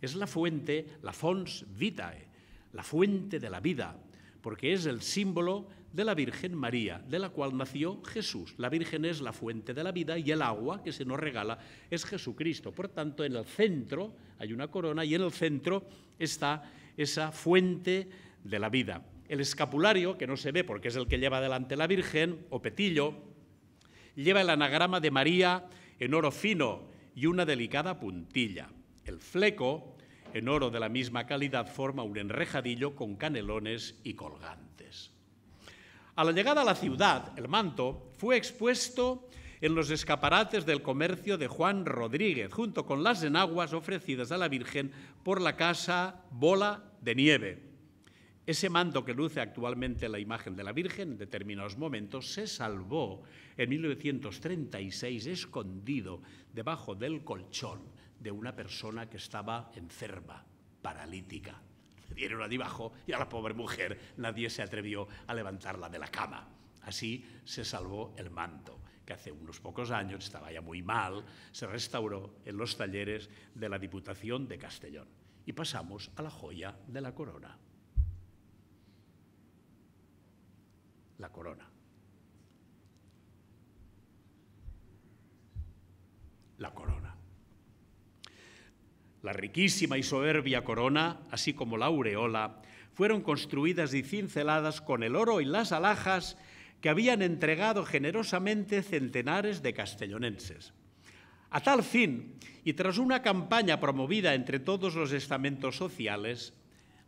Es la fuente, la fons vitae, la fuente de la vida, porque es el símbolo de la Virgen María, de la cual nació Jesús. La Virgen es la fuente de la vida y el agua que se nos regala es Jesucristo. Por tanto, en el centro hay una corona y en el centro está esa fuente de la vida. El escapulario, que no se ve porque es el que lleva delante la Virgen, o petillo, lleva el anagrama de María en oro fino y una delicada puntilla. El fleco, en oro de la misma calidad, forma un enrejadillo con canelones y colgantes. A la llegada a la ciudad, el manto fue expuesto en los escaparates del comercio de Juan Rodríguez, junto con las enaguas ofrecidas a la Virgen por la casa Bola de Nieve. Ese manto que luce actualmente la imagen de la Virgen en determinados momentos se salvó en 1936 escondido debajo del colchón de una persona que estaba enferma, paralítica. Le dieron abajo y a la pobre mujer nadie se atrevió a levantarla de la cama. Así se salvó el manto que hace unos pocos años estaba ya muy mal, se restauró en los talleres de la Diputación de Castellón. Y pasamos a la joya de la corona. La corona. La corona. La riquísima y soberbia corona, así como la aureola, fueron construidas y cinceladas con el oro y las alhajas que habían entregado generosamente centenares de castellonenses. A tal fin, y tras una campaña promovida entre todos los estamentos sociales,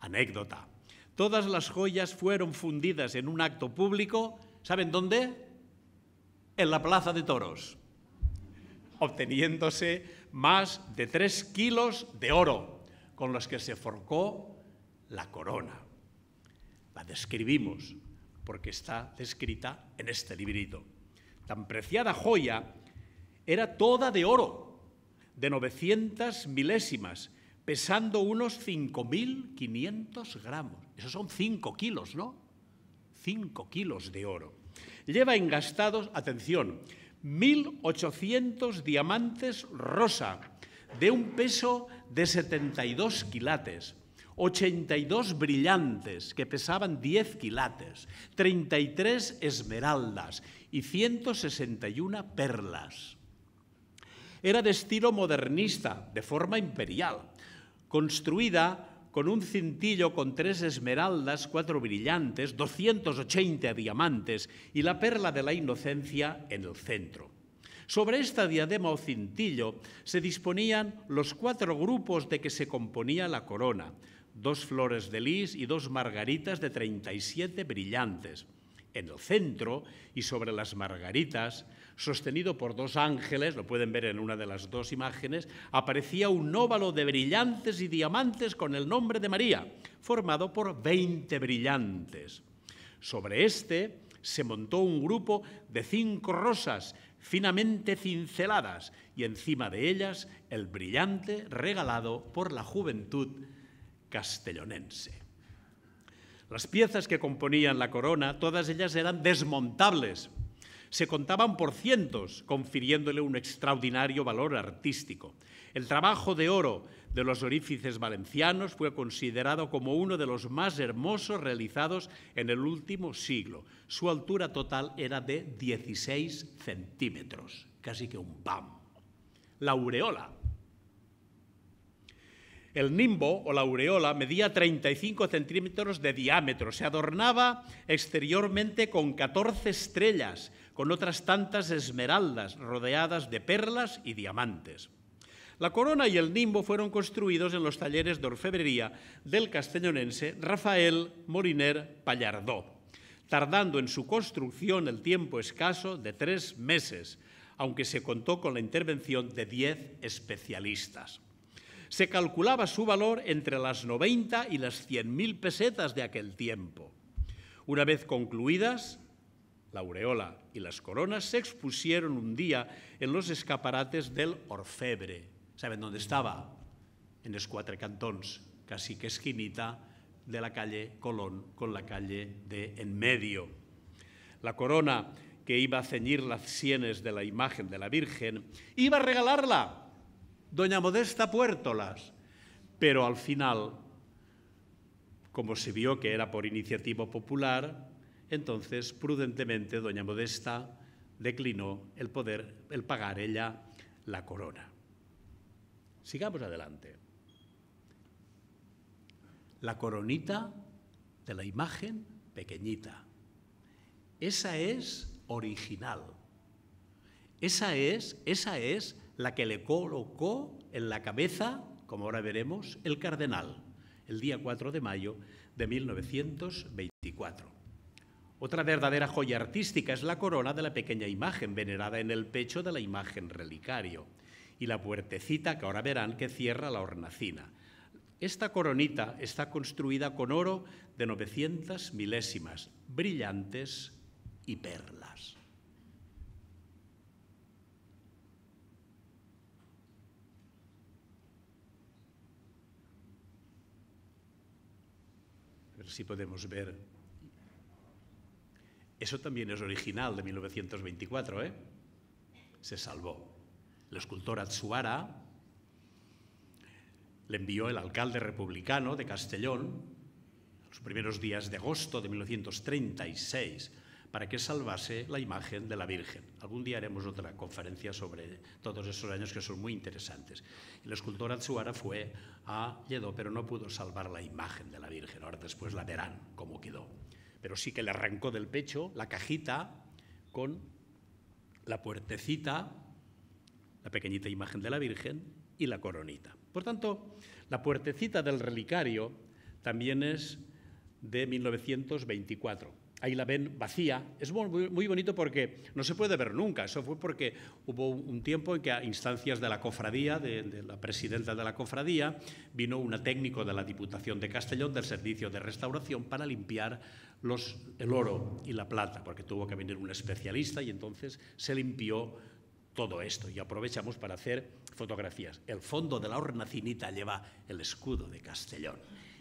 anécdota, todas las joyas fueron fundidas en un acto público, ¿saben dónde? En la Plaza de Toros, obteniéndose más de tres kilos de oro, con los que se forcó la corona. La describimos, porque está descrita en este librito. Tan preciada joya era toda de oro, de 900 milésimas, pesando unos 5.500 gramos. Esos son 5 kilos, ¿no? 5 kilos de oro. Lleva engastados, atención, 1.800 diamantes rosa, de un peso de 72 quilates 82 brillantes que pesaban 10 quilates, 33 esmeraldas y 161 perlas. Era de estilo modernista, de forma imperial, construida con un cintillo con tres esmeraldas, cuatro brillantes, 280 diamantes y la perla de la inocencia en el centro. Sobre esta diadema o cintillo se disponían los cuatro grupos de que se componía la corona, dos flores de lis y dos margaritas de 37 brillantes. En el centro y sobre las margaritas, sostenido por dos ángeles, lo pueden ver en una de las dos imágenes, aparecía un óvalo de brillantes y diamantes con el nombre de María, formado por 20 brillantes. Sobre este se montó un grupo de cinco rosas finamente cinceladas y encima de ellas el brillante regalado por la juventud castellonense. Las piezas que componían la corona, todas ellas eran desmontables. Se contaban por cientos, confiriéndole un extraordinario valor artístico. El trabajo de oro de los orífices valencianos fue considerado como uno de los más hermosos realizados en el último siglo. Su altura total era de 16 centímetros, casi que un pam. La aureola el nimbo o la aureola medía 35 centímetros de diámetro. Se adornaba exteriormente con 14 estrellas, con otras tantas esmeraldas rodeadas de perlas y diamantes. La corona y el nimbo fueron construidos en los talleres de orfebrería del castellonense Rafael Moriner Pallardó, tardando en su construcción el tiempo escaso de tres meses, aunque se contó con la intervención de diez especialistas se calculaba su valor entre las 90 y las 100.000 pesetas de aquel tiempo. Una vez concluidas, la aureola y las coronas se expusieron un día en los escaparates del orfebre. ¿Saben dónde estaba? En los cuatro cantons, casi que esquinita de la calle Colón con la calle de en medio. La corona que iba a ceñir las sienes de la imagen de la Virgen iba a regalarla doña Modesta Puertolas. Pero al final, como se vio que era por iniciativa popular, entonces prudentemente doña Modesta declinó el poder, el pagar ella la corona. Sigamos adelante. La coronita de la imagen pequeñita. Esa es original. Esa es, esa es la que le colocó en la cabeza, como ahora veremos, el cardenal, el día 4 de mayo de 1924. Otra verdadera joya artística es la corona de la pequeña imagen venerada en el pecho de la imagen relicario y la puertecita que ahora verán que cierra la hornacina. Esta coronita está construida con oro de 900 milésimas, brillantes y perlas. si podemos ver. Eso también es original de 1924, ¿eh? Se salvó. El escultor Atsuara le envió el alcalde republicano de Castellón, los primeros días de agosto de 1936, para que salvase la imagen de la Virgen. Algún día haremos otra conferencia sobre todos esos años que son muy interesantes. El escultor Atsuara fue a Lledó, pero no pudo salvar la imagen de la Virgen. Ahora después la verán cómo quedó. Pero sí que le arrancó del pecho la cajita con la puertecita, la pequeñita imagen de la Virgen y la coronita. Por tanto, la puertecita del relicario también es de 1924 ahí la ven vacía. Es muy, bonito porque no se puede ver nunca. Eso fue porque hubo un tiempo en que a instancias de la cofradía, de, la presidenta de la cofradía, vino un técnico de la Diputación de Castellón del Servicio de Restauración para limpiar el oro y la plata, porque tuvo que venir un especialista y entonces se limpió todo esto y aprovechamos para hacer fotografías. El fondo de la hornacinita lleva el escudo de Castellón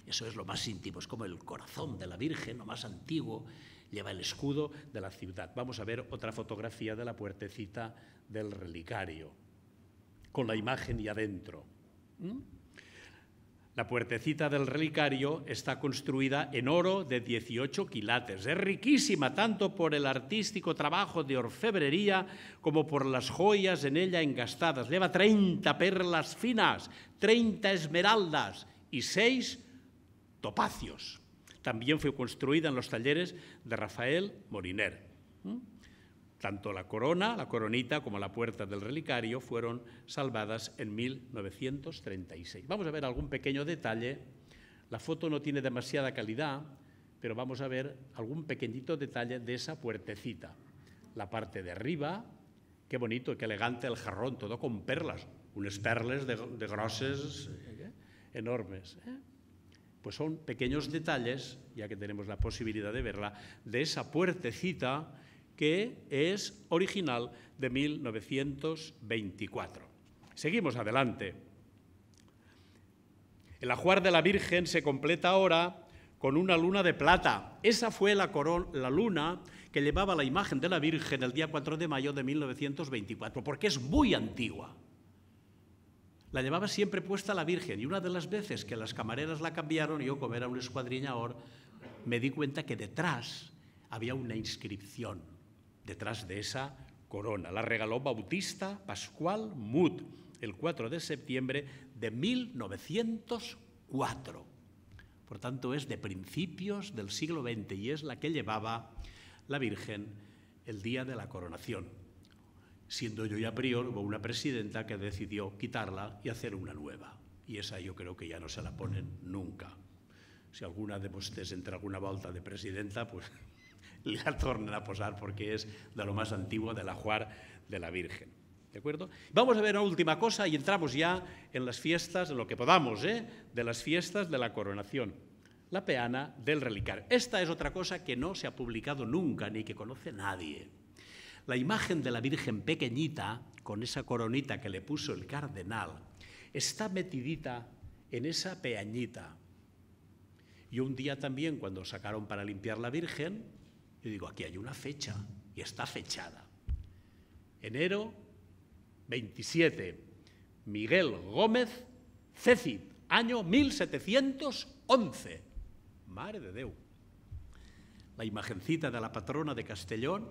eso es lo más íntimo, es como el corazón de la Virgen, lo más antiguo. Lleva el escudo de la ciudad. Vamos a ver otra fotografía de la puertecita del relicario, con la imagen y adentro. La puertecita del relicario está construida en oro de 18 quilates. Es riquísima tanto por el artístico trabajo de orfebrería como por las joyas en ella engastadas. Lleva 30 perlas finas, 30 esmeraldas y 6 Topacios. También fue construida en los talleres de Rafael Moriner. Tanto la corona, la coronita, como la puerta del relicario fueron salvadas en 1936. Vamos a ver algún pequeño detalle. La foto no tiene demasiada calidad, pero vamos a ver algún pequeñito detalle de esa puertecita. La parte de arriba, qué bonito, qué elegante el jarrón, todo con perlas, unas perles de, de eh, enormes. Eh pues son pequeños detalles, ya que tenemos la posibilidad de verla, de esa puertecita que es original de 1924. Seguimos adelante. El ajuar de la Virgen se completa ahora con una luna de plata. Esa fue la, la luna que llevaba la imagen de la Virgen el día 4 de mayo de 1924, porque es muy antigua la llevaba siempre puesta la Virgen y una de las veces que las camareras la cambiaron, yo como era un escuadriñador, me di cuenta que detrás había una inscripción, detrás de esa corona. La regaló Bautista Pascual Mut el 4 de septiembre de 1904. Por tanto, es de principios del siglo XX y es la que llevaba la Virgen el día de la coronación siendo yo ya prior, hubo una presidenta que decidió quitarla y hacer una nueva. Y esa yo creo que ya no se la ponen nunca. Si alguna de ustedes entra alguna volta de presidenta, pues la tornen a posar porque es de lo más antiguo del ajuar de la Virgen. ¿De acuerdo? Vamos a ver una última cosa y entramos ya en las fiestas, en lo que podamos, ¿eh? de las fiestas de la coronación. La peana del relicario. Esta es otra cosa que no se ha publicado nunca ni que conoce nadie. La imagen de la Virgen pequeñita, con esa coronita que le puso el cardenal, está metidita en esa peañita. Y un día también, cuando sacaron para limpiar la Virgen, yo digo, aquí hay una fecha, y está fechada. Enero 27, Miguel Gómez, CECIT, año 1711. Madre de Dios! La imagencita de la patrona de Castellón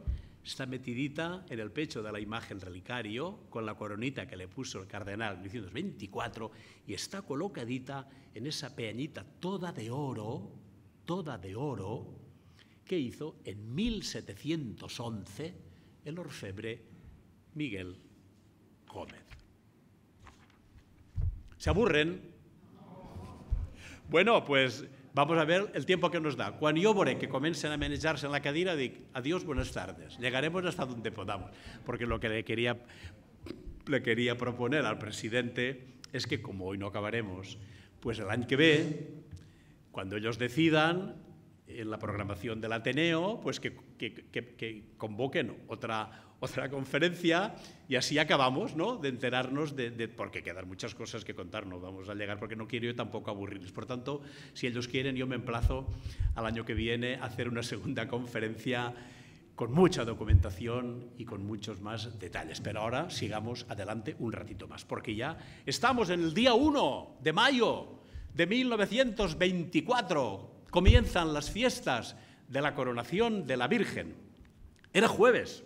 está metidita en el pecho de la imagen relicario con la coronita que le puso el cardenal en 1924 y está colocadita en esa peañita toda de oro, toda de oro, que hizo en 1711 el orfebre Miguel Gómez. ¿Se aburren? Bueno, pues Vamos a ver el tiempo que nos da. Juan yo que comiencen a manejarse en la cadira, digo, adiós, buenas tardes. Llegaremos hasta donde podamos. Porque lo que le quería, le quería proponer al presidente es que como hoy no acabaremos, pues el año que ve, cuando ellos decidan, en la programación del Ateneo, pues que, convoquen otra, otra conferencia y así acabamos ¿no? de enterarnos de, de, porque quedan muchas cosas que contar, no vamos a llegar porque no quiero yo tampoco aburrirles. Por tanto, si ellos quieren, yo me emplazo al año que viene a hacer una segunda conferencia con mucha documentación y con muchos más detalles. Pero ahora sigamos adelante un ratito más, porque ya estamos en el día 1 de mayo de 1924 comienzan las fiestas de la coronación de la Virgen. Era jueves.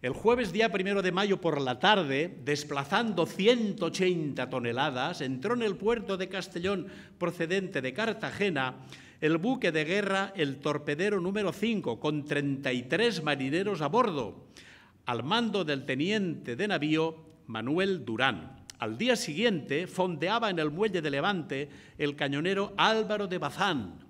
El jueves día primero de mayo por la tarde, desplazando 180 toneladas, entró en el puerto de Castellón procedente de Cartagena el buque de guerra, el torpedero número 5, con 33 marineros a bordo, al mando del teniente de navío Manuel Durán. Al día siguiente fondeaba en el muelle de Levante el cañonero Álvaro de Bazán,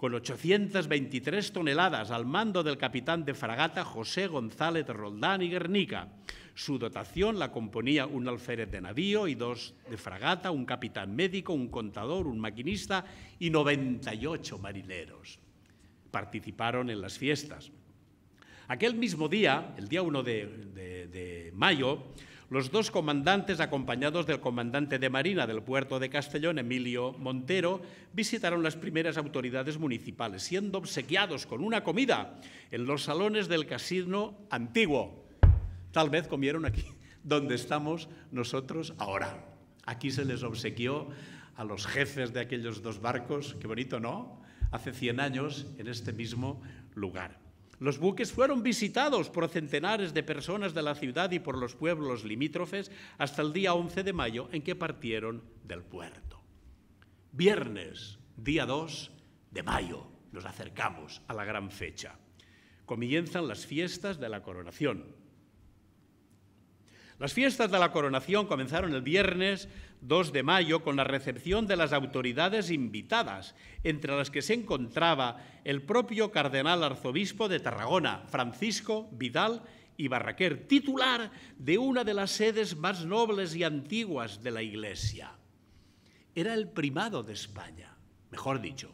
con 823 toneladas al mando del capitán de fragata José González Roldán y Guernica. Su dotación la componía un alférez de navío y dos de fragata, un capitán médico, un contador, un maquinista y 98 marineros. Participaron en las fiestas. Aquel mismo día, el día 1 de, de mayo, los dos comandantes, acompañados del comandante de Marina del puerto de Castellón, Emilio Montero, visitaron las primeras autoridades municipales, siendo obsequiados con una comida en los salones del casino antiguo. Tal vez comieron aquí, donde estamos nosotros ahora. Aquí se les obsequió a los jefes de aquellos dos barcos, qué bonito, ¿no? Hace 100 años, en este mismo lugar. Los buques fueron visitados por centenares de personas de la ciudad y por los pueblos limítrofes hasta el día 11 de mayo en que partieron del puerto. Viernes, día 2 de mayo, nos acercamos a la gran fecha. Comienzan las fiestas de la coronación, las fiestas de la coronación comenzaron el viernes 2 de mayo con la recepción de las autoridades invitadas, entre las que se encontraba el propio cardenal arzobispo de Tarragona, Francisco Vidal y Barraquer, titular de una de las sedes más nobles y antiguas de la Iglesia. Era el primado de España, mejor dicho.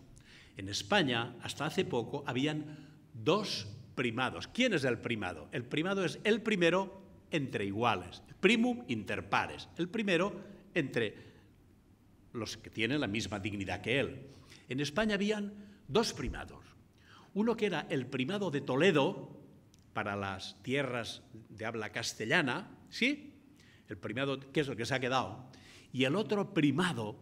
En España, hasta hace poco, habían dos primados. ¿Quién es el primado? El primado es el primero entre iguales, primum inter pares, el primero entre los que tienen la misma dignidad que él. En España habían dos primados, uno que era el primado de Toledo para las tierras de habla castellana, ¿sí? El primado que es lo que se ha quedado, y el otro primado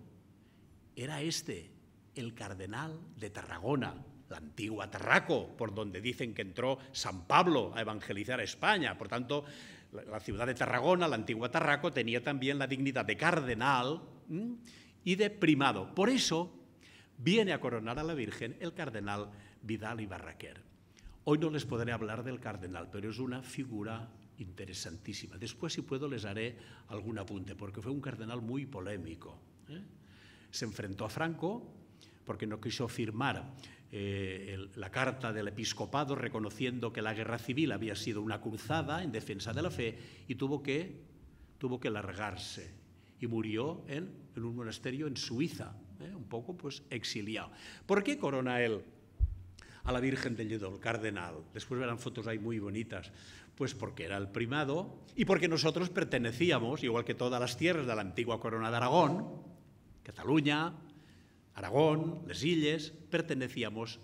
era este, el cardenal de Tarragona, la antigua Tarraco, por donde dicen que entró San Pablo a evangelizar a España. Por tanto, la ciudad de Tarragona, la antigua Tarraco, tenía también la dignidad de cardenal y de primado. Por eso viene a coronar a la Virgen el cardenal Vidal y Barraquer. Hoy no les podré hablar del cardenal, pero es una figura interesantísima. Después, si puedo, les haré algún apunte, porque fue un cardenal muy polémico. ¿eh? Se enfrentó a Franco porque no quiso firmar eh, la carta del episcopado reconociendo que la guerra civil había sido una cruzada en defensa de la fe y tuvo que, tuvo que largarse y murió en, un monasterio en Suiza, eh, un poco pues exiliado. ¿Por qué corona él a la Virgen de Lledó, cardenal? Después verán fotos ahí muy bonitas. Pues porque era el primado y porque nosotros pertenecíamos, igual que todas las tierras de la antigua corona de Aragón, Cataluña, Aragón, las Illes, pertenecíamos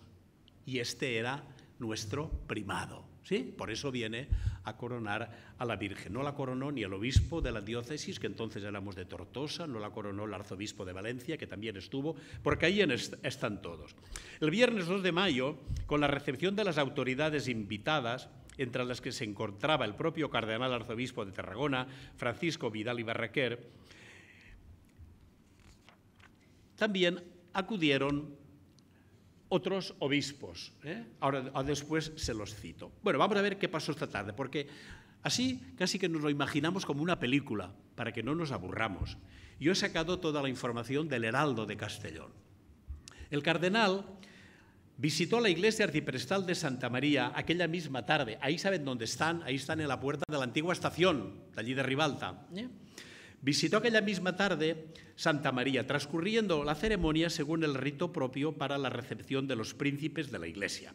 y este era nuestro primado. ¿sí? Por eso viene a coronar a la Virgen. No la coronó ni el obispo de la diócesis, que entonces éramos de Tortosa, no la coronó el arzobispo de Valencia, que también estuvo, porque ahí están todos. El viernes 2 de mayo, con la recepción de las autoridades invitadas, entre las que se encontraba el propio cardenal arzobispo de Tarragona, Francisco Vidal y Barraquer, también acudieron otros obispos. ¿eh? Ahora ah, después se los cito. Bueno, vamos a ver qué pasó esta tarde, porque así casi que nos lo imaginamos como una película, para que no nos aburramos. Yo he sacado toda la información del Heraldo de Castellón. El cardenal visitó la iglesia arciprestal de Santa María aquella misma tarde. Ahí saben dónde están, ahí están en la puerta de la antigua estación, de allí de Ribalta. ¿Eh? Visitó aquella misma tarde Santa María, transcurriendo la ceremonia según el rito propio para la recepción de los príncipes de la Iglesia.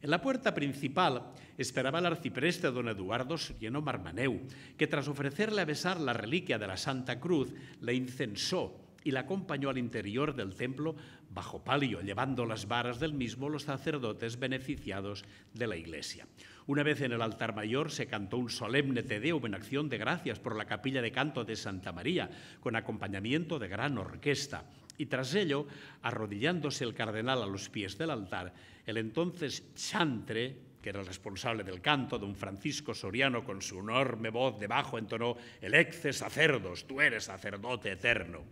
En la puerta principal esperaba el arcipreste don Eduardo Sereno Marmaneu, que tras ofrecerle a besar la reliquia de la Santa Cruz, le incensó y la acompañó al interior del templo bajo palio, llevando las varas del mismo los sacerdotes beneficiados de la iglesia. Una vez en el altar mayor se cantó un solemne Te Deum en acción de gracias por la capilla de canto de Santa María, con acompañamiento de gran orquesta. Y tras ello, arrodillándose el cardenal a los pies del altar, el entonces chantre, que era el responsable del canto, don Francisco Soriano, con su enorme voz debajo entonó, el ex sacerdos, tú eres sacerdote eterno.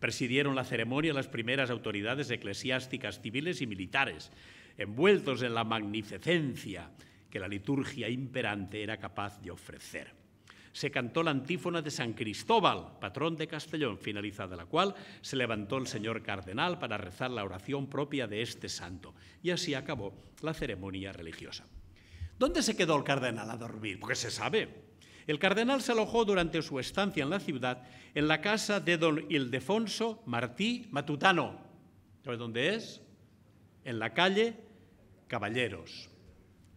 Presidieron la ceremonia las primeras autoridades eclesiásticas civiles y militares, envueltos en la magnificencia que la liturgia imperante era capaz de ofrecer. Se cantó la antífona de San Cristóbal, patrón de Castellón, finalizada la cual se levantó el señor cardenal para rezar la oración propia de este santo. Y así acabó la ceremonia religiosa. ¿Dónde se quedó el cardenal a dormir? Porque se sabe. El cardenal se alojó durante su estancia en la ciudad en la casa de don Ildefonso Martí Matutano. ¿Sabes dónde es? En la calle Caballeros.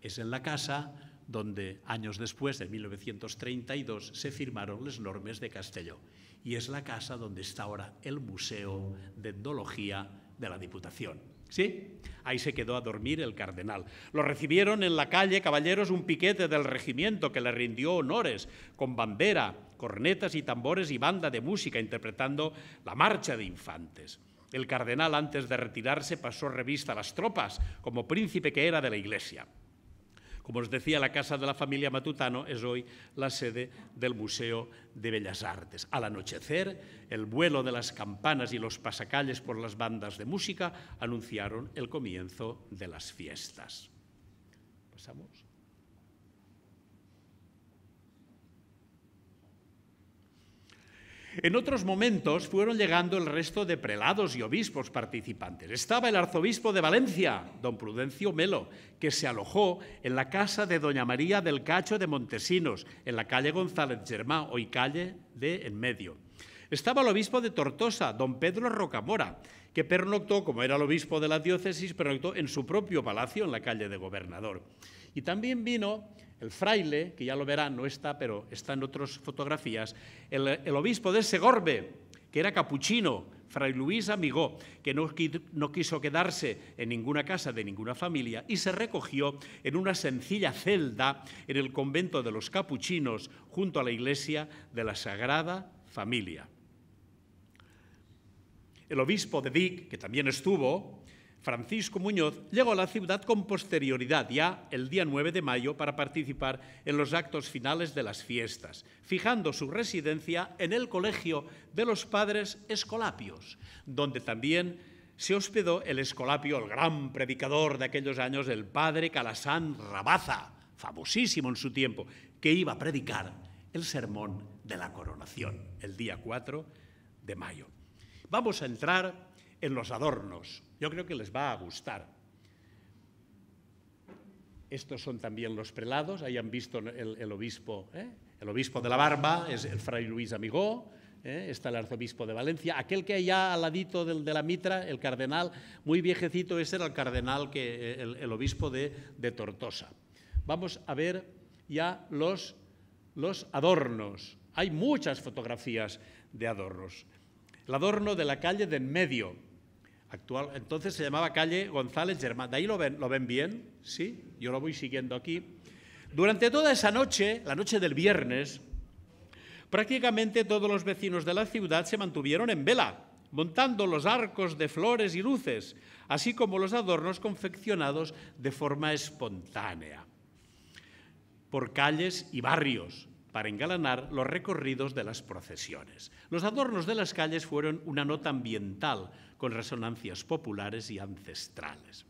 Es en la casa donde años después, de 1932, se firmaron las normas de Castelló. Y es la casa donde está ahora el Museo de Etnología de la Diputación. ¿Sí? Ahí se quedó a dormir el cardenal. Lo recibieron en la calle, caballeros, un piquete del regimiento que le rindió honores, con bandera, cornetas y tambores y banda de música, interpretando la marcha de infantes. El cardenal, antes de retirarse, pasó revista a las tropas, como príncipe que era de la Iglesia. Como os decía, la casa de la familia Matutano es hoy la sede del Museo de Bellas Artes. Al anochecer, el vuelo de las campanas y los pasacalles por las bandas de música anunciaron el comienzo de las fiestas. Pasamos. En otros momentos fueron llegando el resto de prelados y obispos participantes. Estaba el arzobispo de Valencia, don Prudencio Melo, que se alojó en la casa de doña María del Cacho de Montesinos, en la calle González Germán, hoy calle de En Medio. Estaba el obispo de Tortosa, don Pedro Rocamora, que pernoctó, como era el obispo de la diócesis, pernoctó en su propio palacio en la calle de Gobernador. Y también vino el fraile, que ya lo verán, no está, pero está en otras fotografías, el, obispo de Segorbe, que era capuchino, fray Luis Amigó, que no quiso quedarse en ninguna casa de ninguna familia y se recogió en una sencilla celda en el convento de los capuchinos junto a la iglesia de la Sagrada Familia. El obispo de Vic, que también estuvo, Francisco Muñoz llegó a la ciudad con posterioridad, ya el día 9 de mayo, para participar en los actos finales de las fiestas, fijando su residencia en el Colegio de los Padres Escolapios, donde también se hospedó el escolapio, el gran predicador de aquellos años, el padre Calasán Rabaza, famosísimo en su tiempo, que iba a predicar el sermón de la coronación el día 4 de mayo. Vamos a entrar en los adornos yo creo que les va a gustar. Estos son también los prelados, ahí han visto el, obispo, ¿eh? el obispo de la barba, es el fray Luis Amigó, ¿eh? está el arzobispo de Valencia, aquel que allá al ladito del, de la mitra, el cardenal, muy viejecito, ese era el cardenal, que, eh, el, obispo de, de, Tortosa. Vamos a ver ya los, los adornos. Hay muchas fotografías de adornos. El adorno de la calle de en medio, actual. Entonces se llamaba calle González Germán. ¿De ahí lo ven, lo ven bien? Sí, yo lo voy siguiendo aquí. Durante toda esa noche, la noche del viernes, prácticamente todos los vecinos de la ciudad se mantuvieron en vela, montando los arcos de flores y luces, así como los adornos confeccionados de forma espontánea por calles y barrios, para engalanar los recorridos de las procesiones. Los adornos de las calles fueron una nota ambiental con resonancias populares y ancestrales.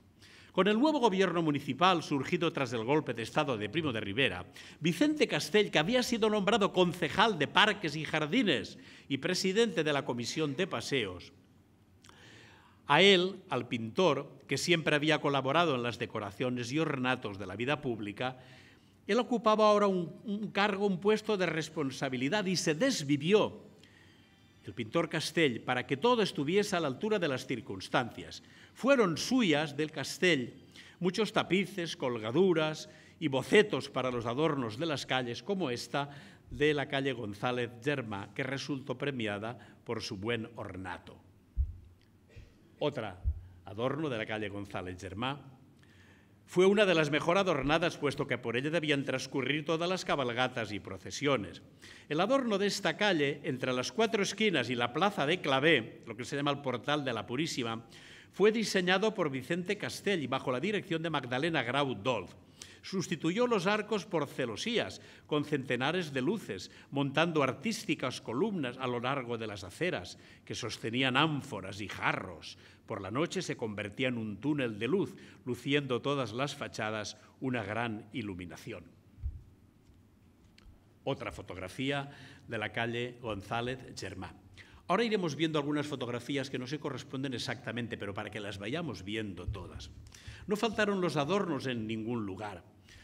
Con el nuevo gobierno municipal surgido tras el golpe de Estado de Primo de Rivera, Vicente Castell, que había sido nombrado concejal de Parques y Jardines y presidente de la Comisión de Paseos, a él, al pintor, que siempre había colaborado en las decoraciones y ornatos de la vida pública, él ocupaba ahora un, cargo, un puesto de responsabilidad y se desvivió el pintor Castell para que todo estuviese a la altura de las circunstancias. Fueron suyas del Castell muchos tapices, colgaduras y bocetos para los adornos de las calles, como esta de la calle González Germá, que resultó premiada por su buen ornato. Otra adorno de la calle González Germá, fue una de las mejor adornadas, puesto que por ella debían transcurrir todas las cabalgatas y procesiones. El adorno de esta calle, entre las cuatro esquinas y la plaza de Clavé, lo que se llama el portal de la Purísima, fue diseñado por Vicente Castelli, bajo la dirección de Magdalena Grau Dolf. Sustituyó los arcos por celosías, con centenares de luces, montando artísticas columnas a lo largo de las aceras, que sostenían ánforas y jarros. Por la noche se convertía en un túnel de luz, luciendo todas las fachadas una gran iluminación. Otra fotografía de la calle González Germán. Ahora iremos viendo algunas fotografías que no se corresponden exactamente, pero para que las vayamos viendo todas. No faltaron los adornos en ningún lugar.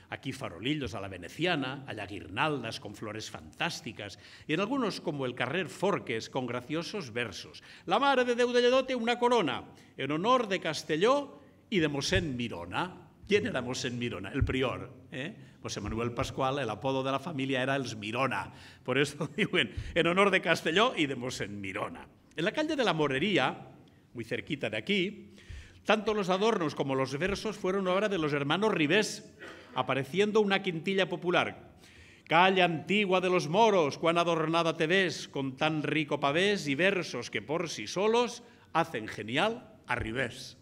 Aquí farolillos a la veneciana, allá guirnaldas con flores fantásticas, y en algunos como el carrer Forques con graciosos versos. La mare de Deudelledote una corona, en honor de Castelló y de Mosén Mirona. ¿Quién era Mosén Mirona? El prior. ¿eh? José Manuel Pascual, el apodo de la familia era Els Mirona. Por eso diuen, en honor de Castelló y de Mosén Mirona. En la calle de la Morería, muy cerquita de aquí, Tanto los adornos como los versos fueron obra de los hermanos Ribés, apareciendo una quintilla popular. Calle antigua de los moros, cuán adornada te ves con tan rico pavés y versos que por sí solos hacen genial a Ribés.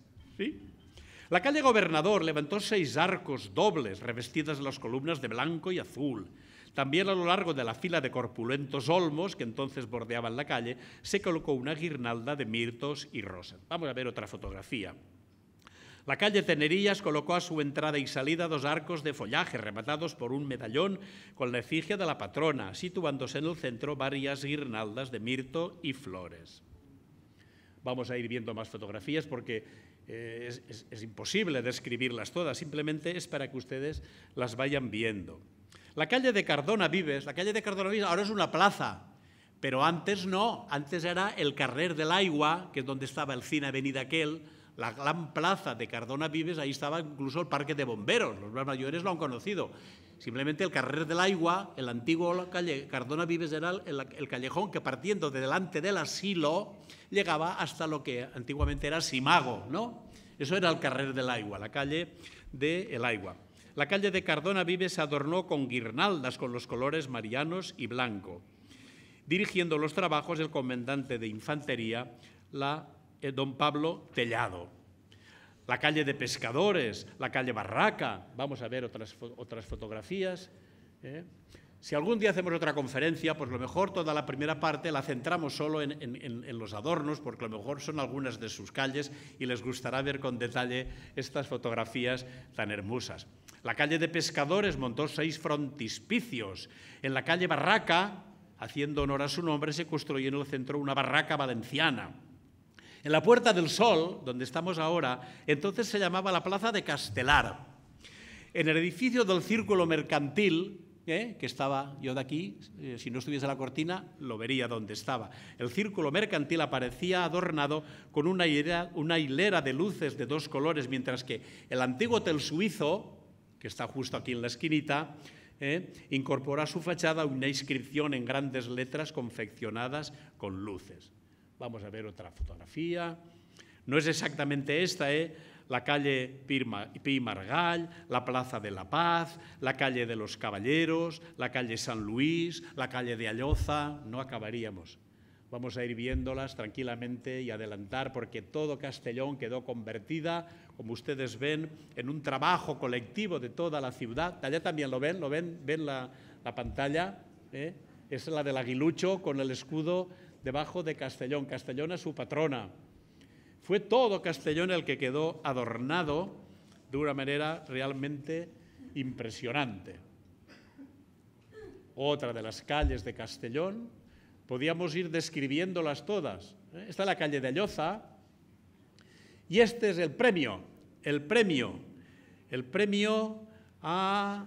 La calle Gobernador levantó seis arcos dobles revestidas las columnas de blanco y azul. También a lo largo de la fila de corpulentos olmos que entonces bordeaban la calle, se colocó una guirnalda de mirtos y rosas. Vamos a ver otra fotografía. La calle Tenerillas colocó a su entrada y salida dos arcos de follaje rematados por un medallón con la efigie de la patrona, situándose en el centro varias guirnaldas de mirto y flores. Vamos a ir viendo más fotografías porque eh, es, imposible describirlas todas, simplemente es para que ustedes las vayan viendo. La calle de Cardona Vives, la calle de Cardona Vives ahora es una plaza, pero antes no, antes era el carrer del Aigua, que es donde estaba el cine Avenida aquel, la gran plaza de Cardona Vives, ahí estaba incluso el parque de bomberos, los más mayores lo han conocido. Simplemente el carrer del Aigua, el antiguo calle Cardona Vives era el, callejón que partiendo de delante del asilo llegaba hasta lo que antiguamente era Simago, ¿no? Eso era el carrer del agua, la calle del el agua. La calle de Cardona Vives se adornó con guirnaldas con los colores marianos y blanco. Dirigiendo los trabajos, el comandante de infantería, la eh, don Pablo Tellado. La calle de Pescadores, la calle Barraca, vamos a ver otras, otras fotografías. ¿eh? Si algún día hacemos otra conferencia, pues lo mejor toda la primera parte la centramos solo en, en, los adornos, porque a lo mejor son algunas de sus calles y les gustará ver con detalle estas fotografías tan hermosas. La calle de Pescadores montó seis frontispicios. En la calle Barraca, haciendo honor a su nombre, se construyó en el centro una barraca valenciana en la Puerta del Sol, donde estamos ahora, entonces se llamaba la Plaza de Castelar. En el edificio del Círculo Mercantil, ¿eh? que estaba yo de aquí, eh, si no estuviese la cortina, lo vería donde estaba. El Círculo Mercantil aparecía adornado con una hilera, de luces de dos colores, mientras que el antiguo Hotel Suizo, que está justo aquí en la esquinita, ¿eh? incorpora a su fachada una inscripción en grandes letras confeccionadas con luces. Vamos a ver otra fotografía. No es exactamente esta, ¿eh? la calle Pi Margal, la Plaza de la Paz, la calle de los Caballeros, la calle San Luis, la calle de Alloza, no acabaríamos. Vamos a ir viéndolas tranquilamente y adelantar porque todo Castellón quedó convertida, como ustedes ven, en un trabajo colectivo de toda la ciudad. Allá también lo ven, lo ven, ven la, pantalla, ¿eh? es la del aguilucho con el escudo debajo de Castellón. Castellón a su patrona. Fue todo Castellón el que quedó adornado de una manera realmente impresionante. Otra de las calles de Castellón, podíamos ir describiéndolas todas. ¿eh? Esta es la calle de Lloza y este es el premio, el premio, el premio a...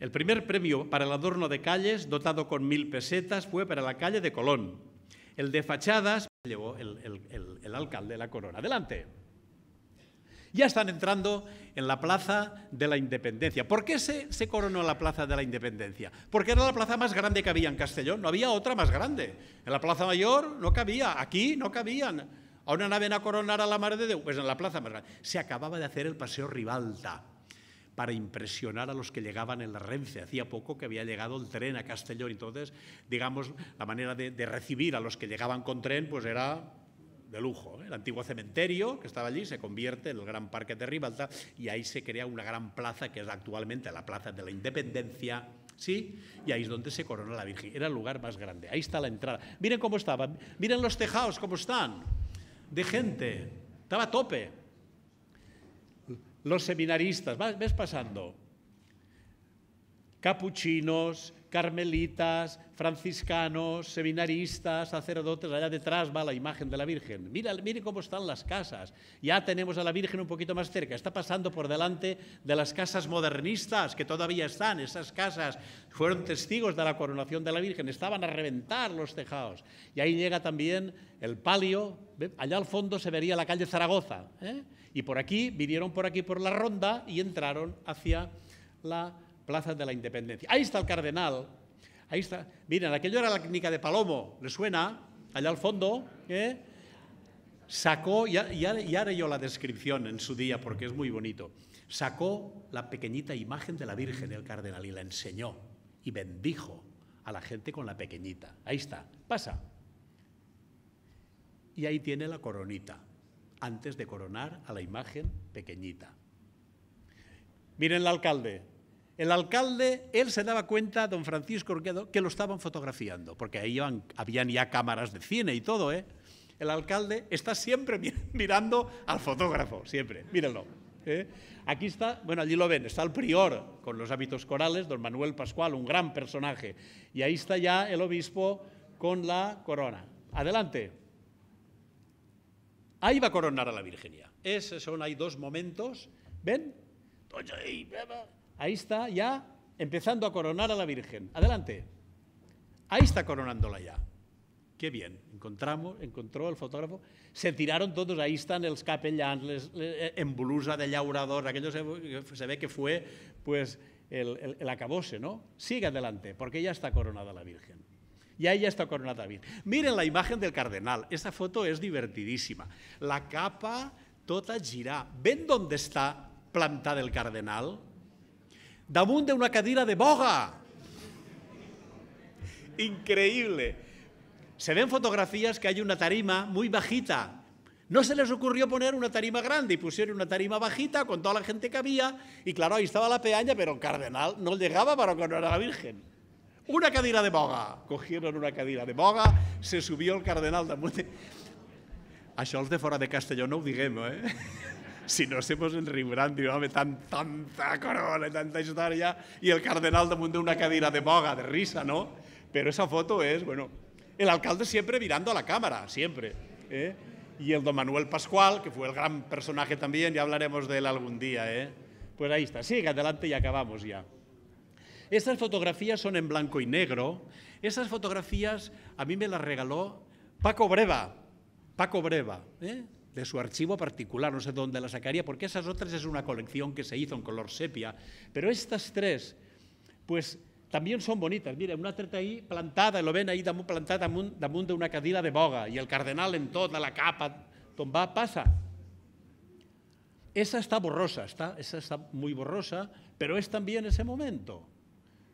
El primer premio para el adorno de calles, dotado con mil pesetas, fue para la calle de Colón, el de fachadas llevó el, alcalde de la corona. Adelante. Ya están entrando en la Plaza de la Independencia. ¿Por qué se, se, coronó la Plaza de la Independencia? Porque era la plaza más grande que había en Castellón. No había otra más grande. En la Plaza Mayor no cabía. Aquí no cabían. A una nave a coronar a la mar de Dios. Pues en la plaza más Se acababa de hacer el Paseo Ribalta para impresionar a los que llegaban en la Renfe. Hacía poco que había llegado el tren a Castellón, entonces, digamos, la manera de, recibir a los que llegaban con tren pues era de lujo. ¿eh? El antiguo cementerio que estaba allí se convierte en el gran parque de Ribalta y ahí se crea una gran plaza que es actualmente la Plaza de la Independencia, ¿sí? Y ahí es donde se corona la Virgen. Era el lugar más grande. Ahí está la entrada. Miren cómo estaba, miren los tejados cómo están, de gente. Estaba a tope los seminaristas, ves pasando, capuchinos, carmelitas, franciscanos, seminaristas, sacerdotes, allá detrás va la imagen de la Virgen. Mira, mire cómo están las casas. Ya tenemos a la Virgen un poquito más cerca, está pasando por delante de las casas modernistas que todavía están. Esas casas fueron testigos de la coronación de la Virgen, estaban a reventar los tejados. Y ahí llega también el palio, allá al fondo se vería la calle Zaragoza. ¿eh? Y por aquí, vinieron por aquí por la ronda y entraron hacia la Plaza de la Independencia. Ahí está el cardenal. Ahí está. Miren, aquello era la clínica de Palomo. ¿Le suena? Allá al fondo. ¿eh? Sacó, y haré yo la descripción en su día porque es muy bonito. Sacó la pequeñita imagen de la Virgen, del cardenal, y la enseñó y bendijo a la gente con la pequeñita. Ahí está. Pasa. Y ahí tiene la coronita, antes de coronar a la imagen pequeñita. Miren el alcalde, el alcalde, él se daba cuenta, don Francisco Orquedo, que lo estaban fotografiando, porque ahí habían ya cámaras de cine y todo, ¿eh? El alcalde está siempre mirando al fotógrafo, siempre, mírenlo. ¿eh? Aquí está, bueno, allí lo ven, está el prior con los hábitos corales, don Manuel Pascual, un gran personaje. Y ahí está ya el obispo con la corona. Adelante. Ahí va a coronar a la Virgenia. Esos son, hay dos momentos, ¿ven? Ahí está ya empezando a coronar a la Virgen. Adelante. Ahí está coronándola ya. Qué bien. Encontramos, encontró el fotógrafo. Se tiraron todos, ahí están los capellán les, eh, en blusa de llaurador. Aquello se, ve que fue pues, el, acabose, ¿no? Sigue adelante, porque ya está coronada la Virgen. Y ahí Ya está coronada la Virgen. Miren la imagen del cardenal. Esta foto es divertidísima. La capa toda gira. ¿Ven dónde está plantada el cardenal? Damun de una cadira de boga. Increíble. Se ven fotografías que hay una tarima muy bajita. No se les ocurrió poner una tarima grande y pusieron una tarima bajita con toda la gente que había. Y claro, ahí estaba la peaña, pero el cardenal no llegaba para coronar a la Virgen. Una cadira de boga. Cogieron una cadira de boga, se subió el cardenal de De... Això els de fora de Castellón no digamos, eh? si nos hemos el i va haver tanta corona y tanta historia y el cardenal de damunt una cadira de boga, de risa, no? Pero esa foto es, bueno, el alcalde siempre mirando a la cámara, siempre. Y eh? el don Manuel Pascual, que fue el gran personaje también, ya hablaremos de él algún día. ¿eh? Pues ahí está, sigue adelante y acabamos ya. Estas fotografías son en blanco y negro. Estas fotografías a mí me las regaló Paco Breva. Paco Breva. ¿eh? de su archivo particular, no sé dónde la sacaría, porque esas otras es una colección que se hizo en color sepia, pero estas tres, pues también son bonitas. Mira, una treta ahí plantada, lo ven ahí muy plantada damunt, de una cadila de boga y el cardenal en toda la capa, tomba, pasa. Esa está borrosa, está, esa está muy borrosa, pero es también ese momento,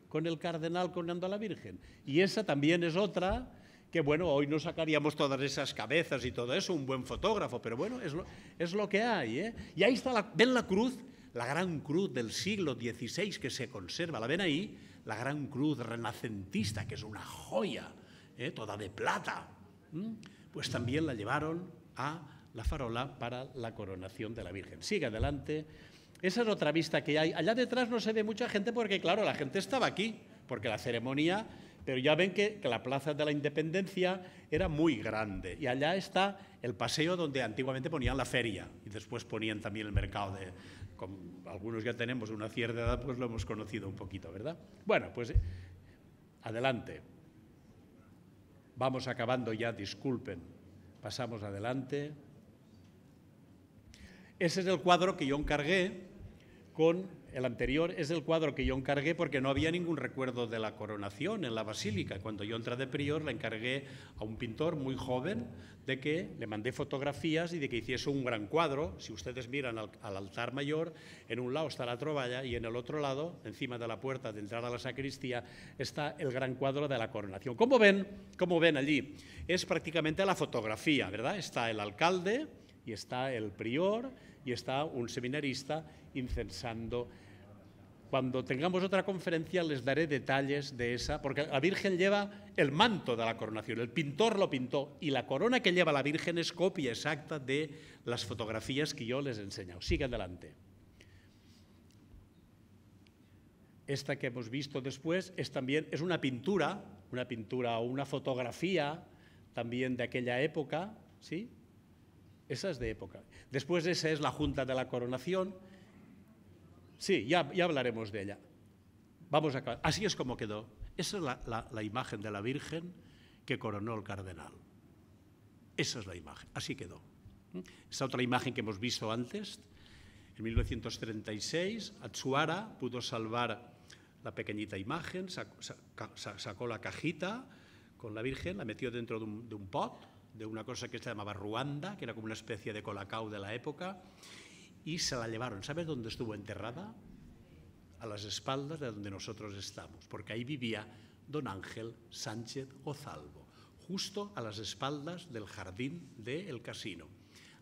con el cardenal coronando a la Virgen. Y esa también es otra que bueno, hoy no sacaríamos todas esas cabezas y todo eso, un buen fotógrafo, pero bueno, es lo, que hay. ¿eh? Y ahí está, ven la cruz, la gran cruz del siglo XVI que se conserva, la ven ahí, la gran cruz renacentista, que es una joya, ¿eh? toda de plata. Pues también la llevaron a la farola para la coronación de la Virgen. Sigue adelante. Esa es otra vista que hay. Allá detrás no se ve mucha gente porque, claro, la gente estaba aquí, porque la ceremonia pero ya ven que, la Plaza de la Independencia era muy grande y allá está el paseo donde antiguamente ponían la feria y después ponían también el mercado de... algunos ya tenemos una cierta edad, pues lo hemos conocido un poquito, ¿verdad? Bueno, pues adelante. Vamos acabando ya, disculpen. Pasamos adelante. Ese es el cuadro que yo encargué con el anterior es el cuadro que yo encargué porque no había ningún recuerdo de la coronación en la basílica. Cuando yo entré de prior, le encargué a un pintor muy joven de que le mandé fotografías y de que hiciese un gran cuadro. Si ustedes miran al, altar mayor, en un lado está la trovalla y en el otro lado, encima de la puerta de entrada a la sacristía, está el gran cuadro de la coronación. ¿Cómo ven, como ven allí, es prácticamente la fotografía, ¿verdad? Está el alcalde y está el prior y está un seminarista incensando cuando tengamos otra conferencia les daré detalles de esa, porque la Virgen lleva el manto de la coronación, el pintor lo pintó y la corona que lleva la Virgen es copia exacta de las fotografías que yo les he enseñado. Sigue adelante. Esta que hemos visto después es también es una pintura, una pintura o una fotografía también de aquella época, ¿sí? Esa es de época. Después esa es la Junta de la Coronación, Sí, ya, hablaremos de ella. Vamos a Así es como quedó. Esa es la, imagen de la Virgen que coronó el cardenal. Esa es la imagen. Así quedó. Esa otra imagen que hemos visto antes, en 1936, Atsuara pudo salvar la pequeñita imagen, sacó, la cajita con la Virgen, la metió dentro de un, de un, pot, de una cosa que se llamaba Ruanda, que era como una especie de colacao de la época, y se la llevaron. ¿Sabes dónde estuvo enterrada? A las espaldas de donde nosotros estamos, porque ahí vivía don Ángel Sánchez Gozalvo, justo a las espaldas del jardín del casino.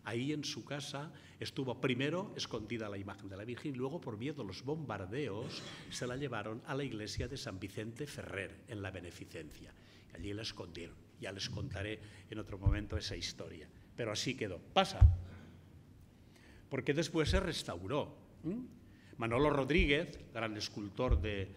Ahí en su casa estuvo primero escondida la imagen de la Virgen y luego por miedo a los bombardeos se la llevaron a la iglesia de San Vicente Ferrer en la Beneficencia. Allí la escondieron. Ya les contaré en otro momento esa historia. Pero así quedó. Pasa porque después se restauró. Manolo Rodríguez, gran escultor de,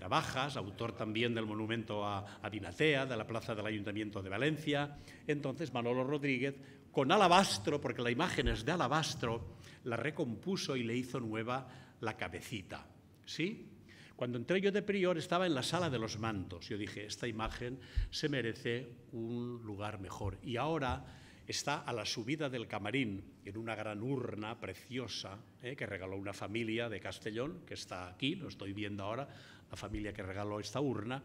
navajas, autor también del monumento a, a de la plaza del Ayuntamiento de Valencia. Entonces Manolo Rodríguez, con alabastro, porque la imagen es de alabastro, la recompuso y le hizo nueva la cabecita. ¿Sí? Cuando entré yo de prior estaba en la sala de los mantos. Yo dije, esta imagen se merece un lugar mejor. Y ahora está a la subida del camarín, en una gran urna preciosa eh, que regaló una familia de Castellón, que está aquí, lo estoy viendo ahora, la familia que regaló esta urna,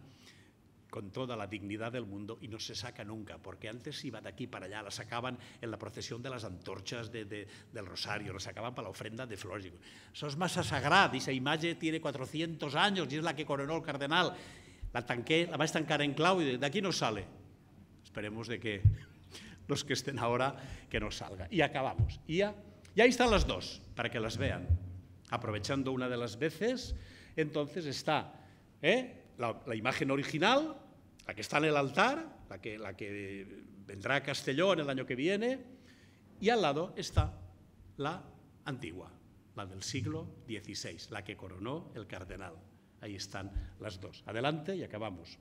con toda la dignidad del mundo y no se saca nunca, porque antes iba de aquí para allá, la sacaban en la procesión de las antorchas de, de, del Rosario, la sacaban para la ofrenda de flores. Eso es massa sagrat, esa imagen tiene 400 años y es la que coronó el cardenal. La tanqué, la a tancar en clau y de aquí no sale. Esperemos de que los que estén ahora, que nos salga. Y acabamos. Y, ahí están las dos, para que las vean. Aprovechando una de las veces, entonces está ¿eh? la, imagen original, la que está en el altar, la que, la que vendrá a Castellón el año que viene, y al lado está la antigua, la del siglo XVI, la que coronó el cardenal. Ahí están las dos. Adelante y acabamos.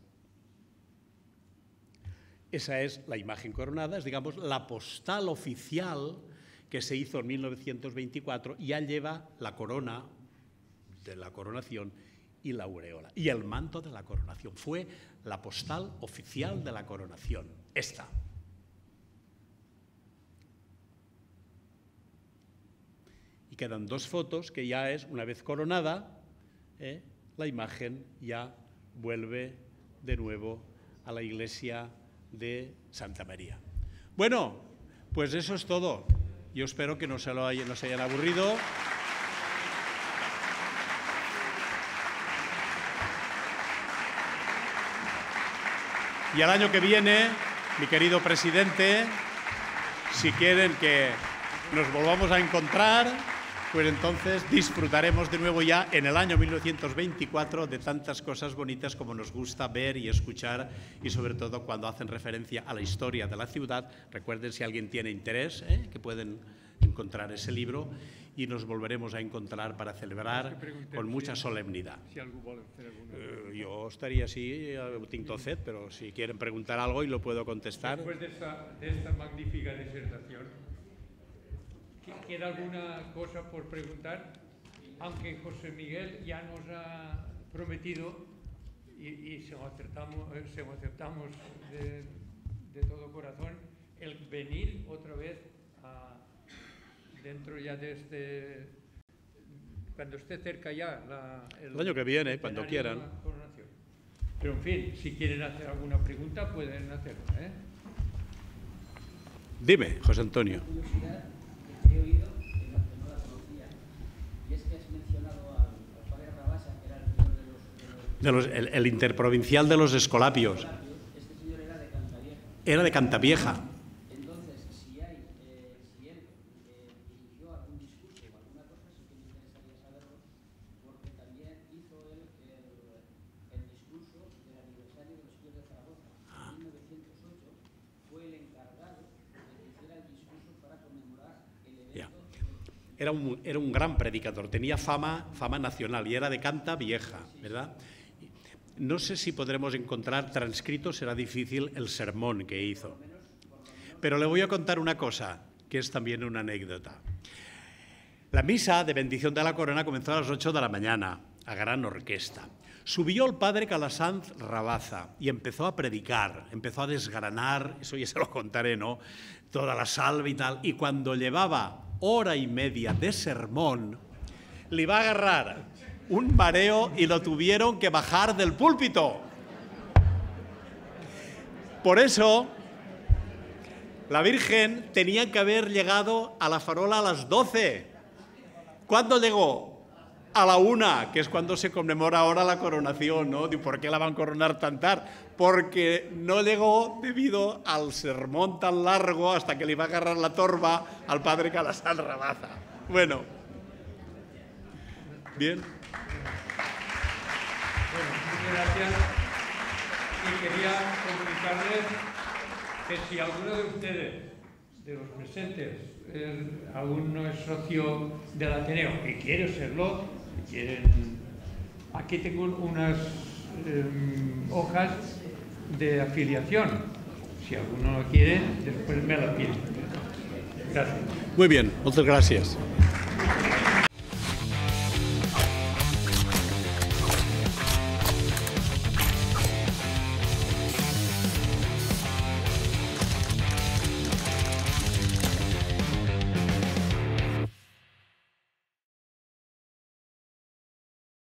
Esa es la imagen coronada, es digamos la postal oficial que se hizo en 1924 y ya lleva la corona de la coronación y la aureola y el manto de la coronación. Fue la postal oficial de la coronación, esta. Y quedan dos fotos que ya es, una vez coronada, eh, la imagen ya vuelve de nuevo a la iglesia de Santa María. Bueno, pues eso es todo. Yo espero que no se lo hayan aburrido. Y al año que viene, mi querido presidente, si quieren que nos volvamos a encontrar, pues entonces disfrutaremos de nuevo ya en el año 1924 de tantas cosas bonitas como nos gusta ver y escuchar y sobre todo cuando hacen referencia a la historia de la ciudad. Recuerden si alguien tiene interés ¿eh? que pueden encontrar ese libro y nos volveremos a encontrar para celebrar con mucha solemnidad. Eh, yo estaría así, eh, Tinto ced, pero si quieren preguntar algo y lo puedo contestar. Después de esta magnífica disertación. ¿Queda alguna cosa por preguntar? Aunque José Miguel ya nos ha prometido y, eh, se, lo aceptamos, de, todo corazón el venir otra vez dentro ya de este… cuando esté cerca ya el, año que viene, cuando quieran. Pero en fin, si quieren hacer alguna pregunta pueden hacerlo. ¿eh? Dime, José Antonio he oído que no la conocía y es que has mencionado al Fader de que era el director de los de los el interprovincial de los escolapios este era de Cantapiéja era un gran predicador, tenía fama, fama nacional y era de canta vieja, ¿verdad? No sé si podremos encontrar transcrito, será difícil el sermón que hizo. Pero le voy a contar una cosa, que es también una anécdota. La misa de bendición de la corona comenzó a las 8 de la mañana, a gran orquesta. Subió el padre Calasanz Rabaza y empezó a predicar, empezó a desgranar, eso ya se lo contaré, ¿no? Toda la salva y tal. Y cuando llevaba hora y media de sermón, le iba a agarrar un mareo y lo tuvieron que bajar del púlpito. Por eso, la Virgen tenía que haber llegado a la farola a las 12. ¿Cuándo llegó? a la una, que es cuando se conmemora ahora la coronación, ¿no? ¿Por qué la van a coronar tan tarde? Porque no llegó debido al sermón tan largo hasta que le iba a agarrar la torba al padre Calasán Rabaza. Bueno. Bien. Bueno, muchas gracias. Y quería comunicarles que si alguno de ustedes, de los presentes, eh, aún no es socio del Ateneo y quiere serlo, aquí tengo unas em, hojas de afiliación. Si alguno quiere, después me la pide. Gracias. Muy bien, muchas gracias.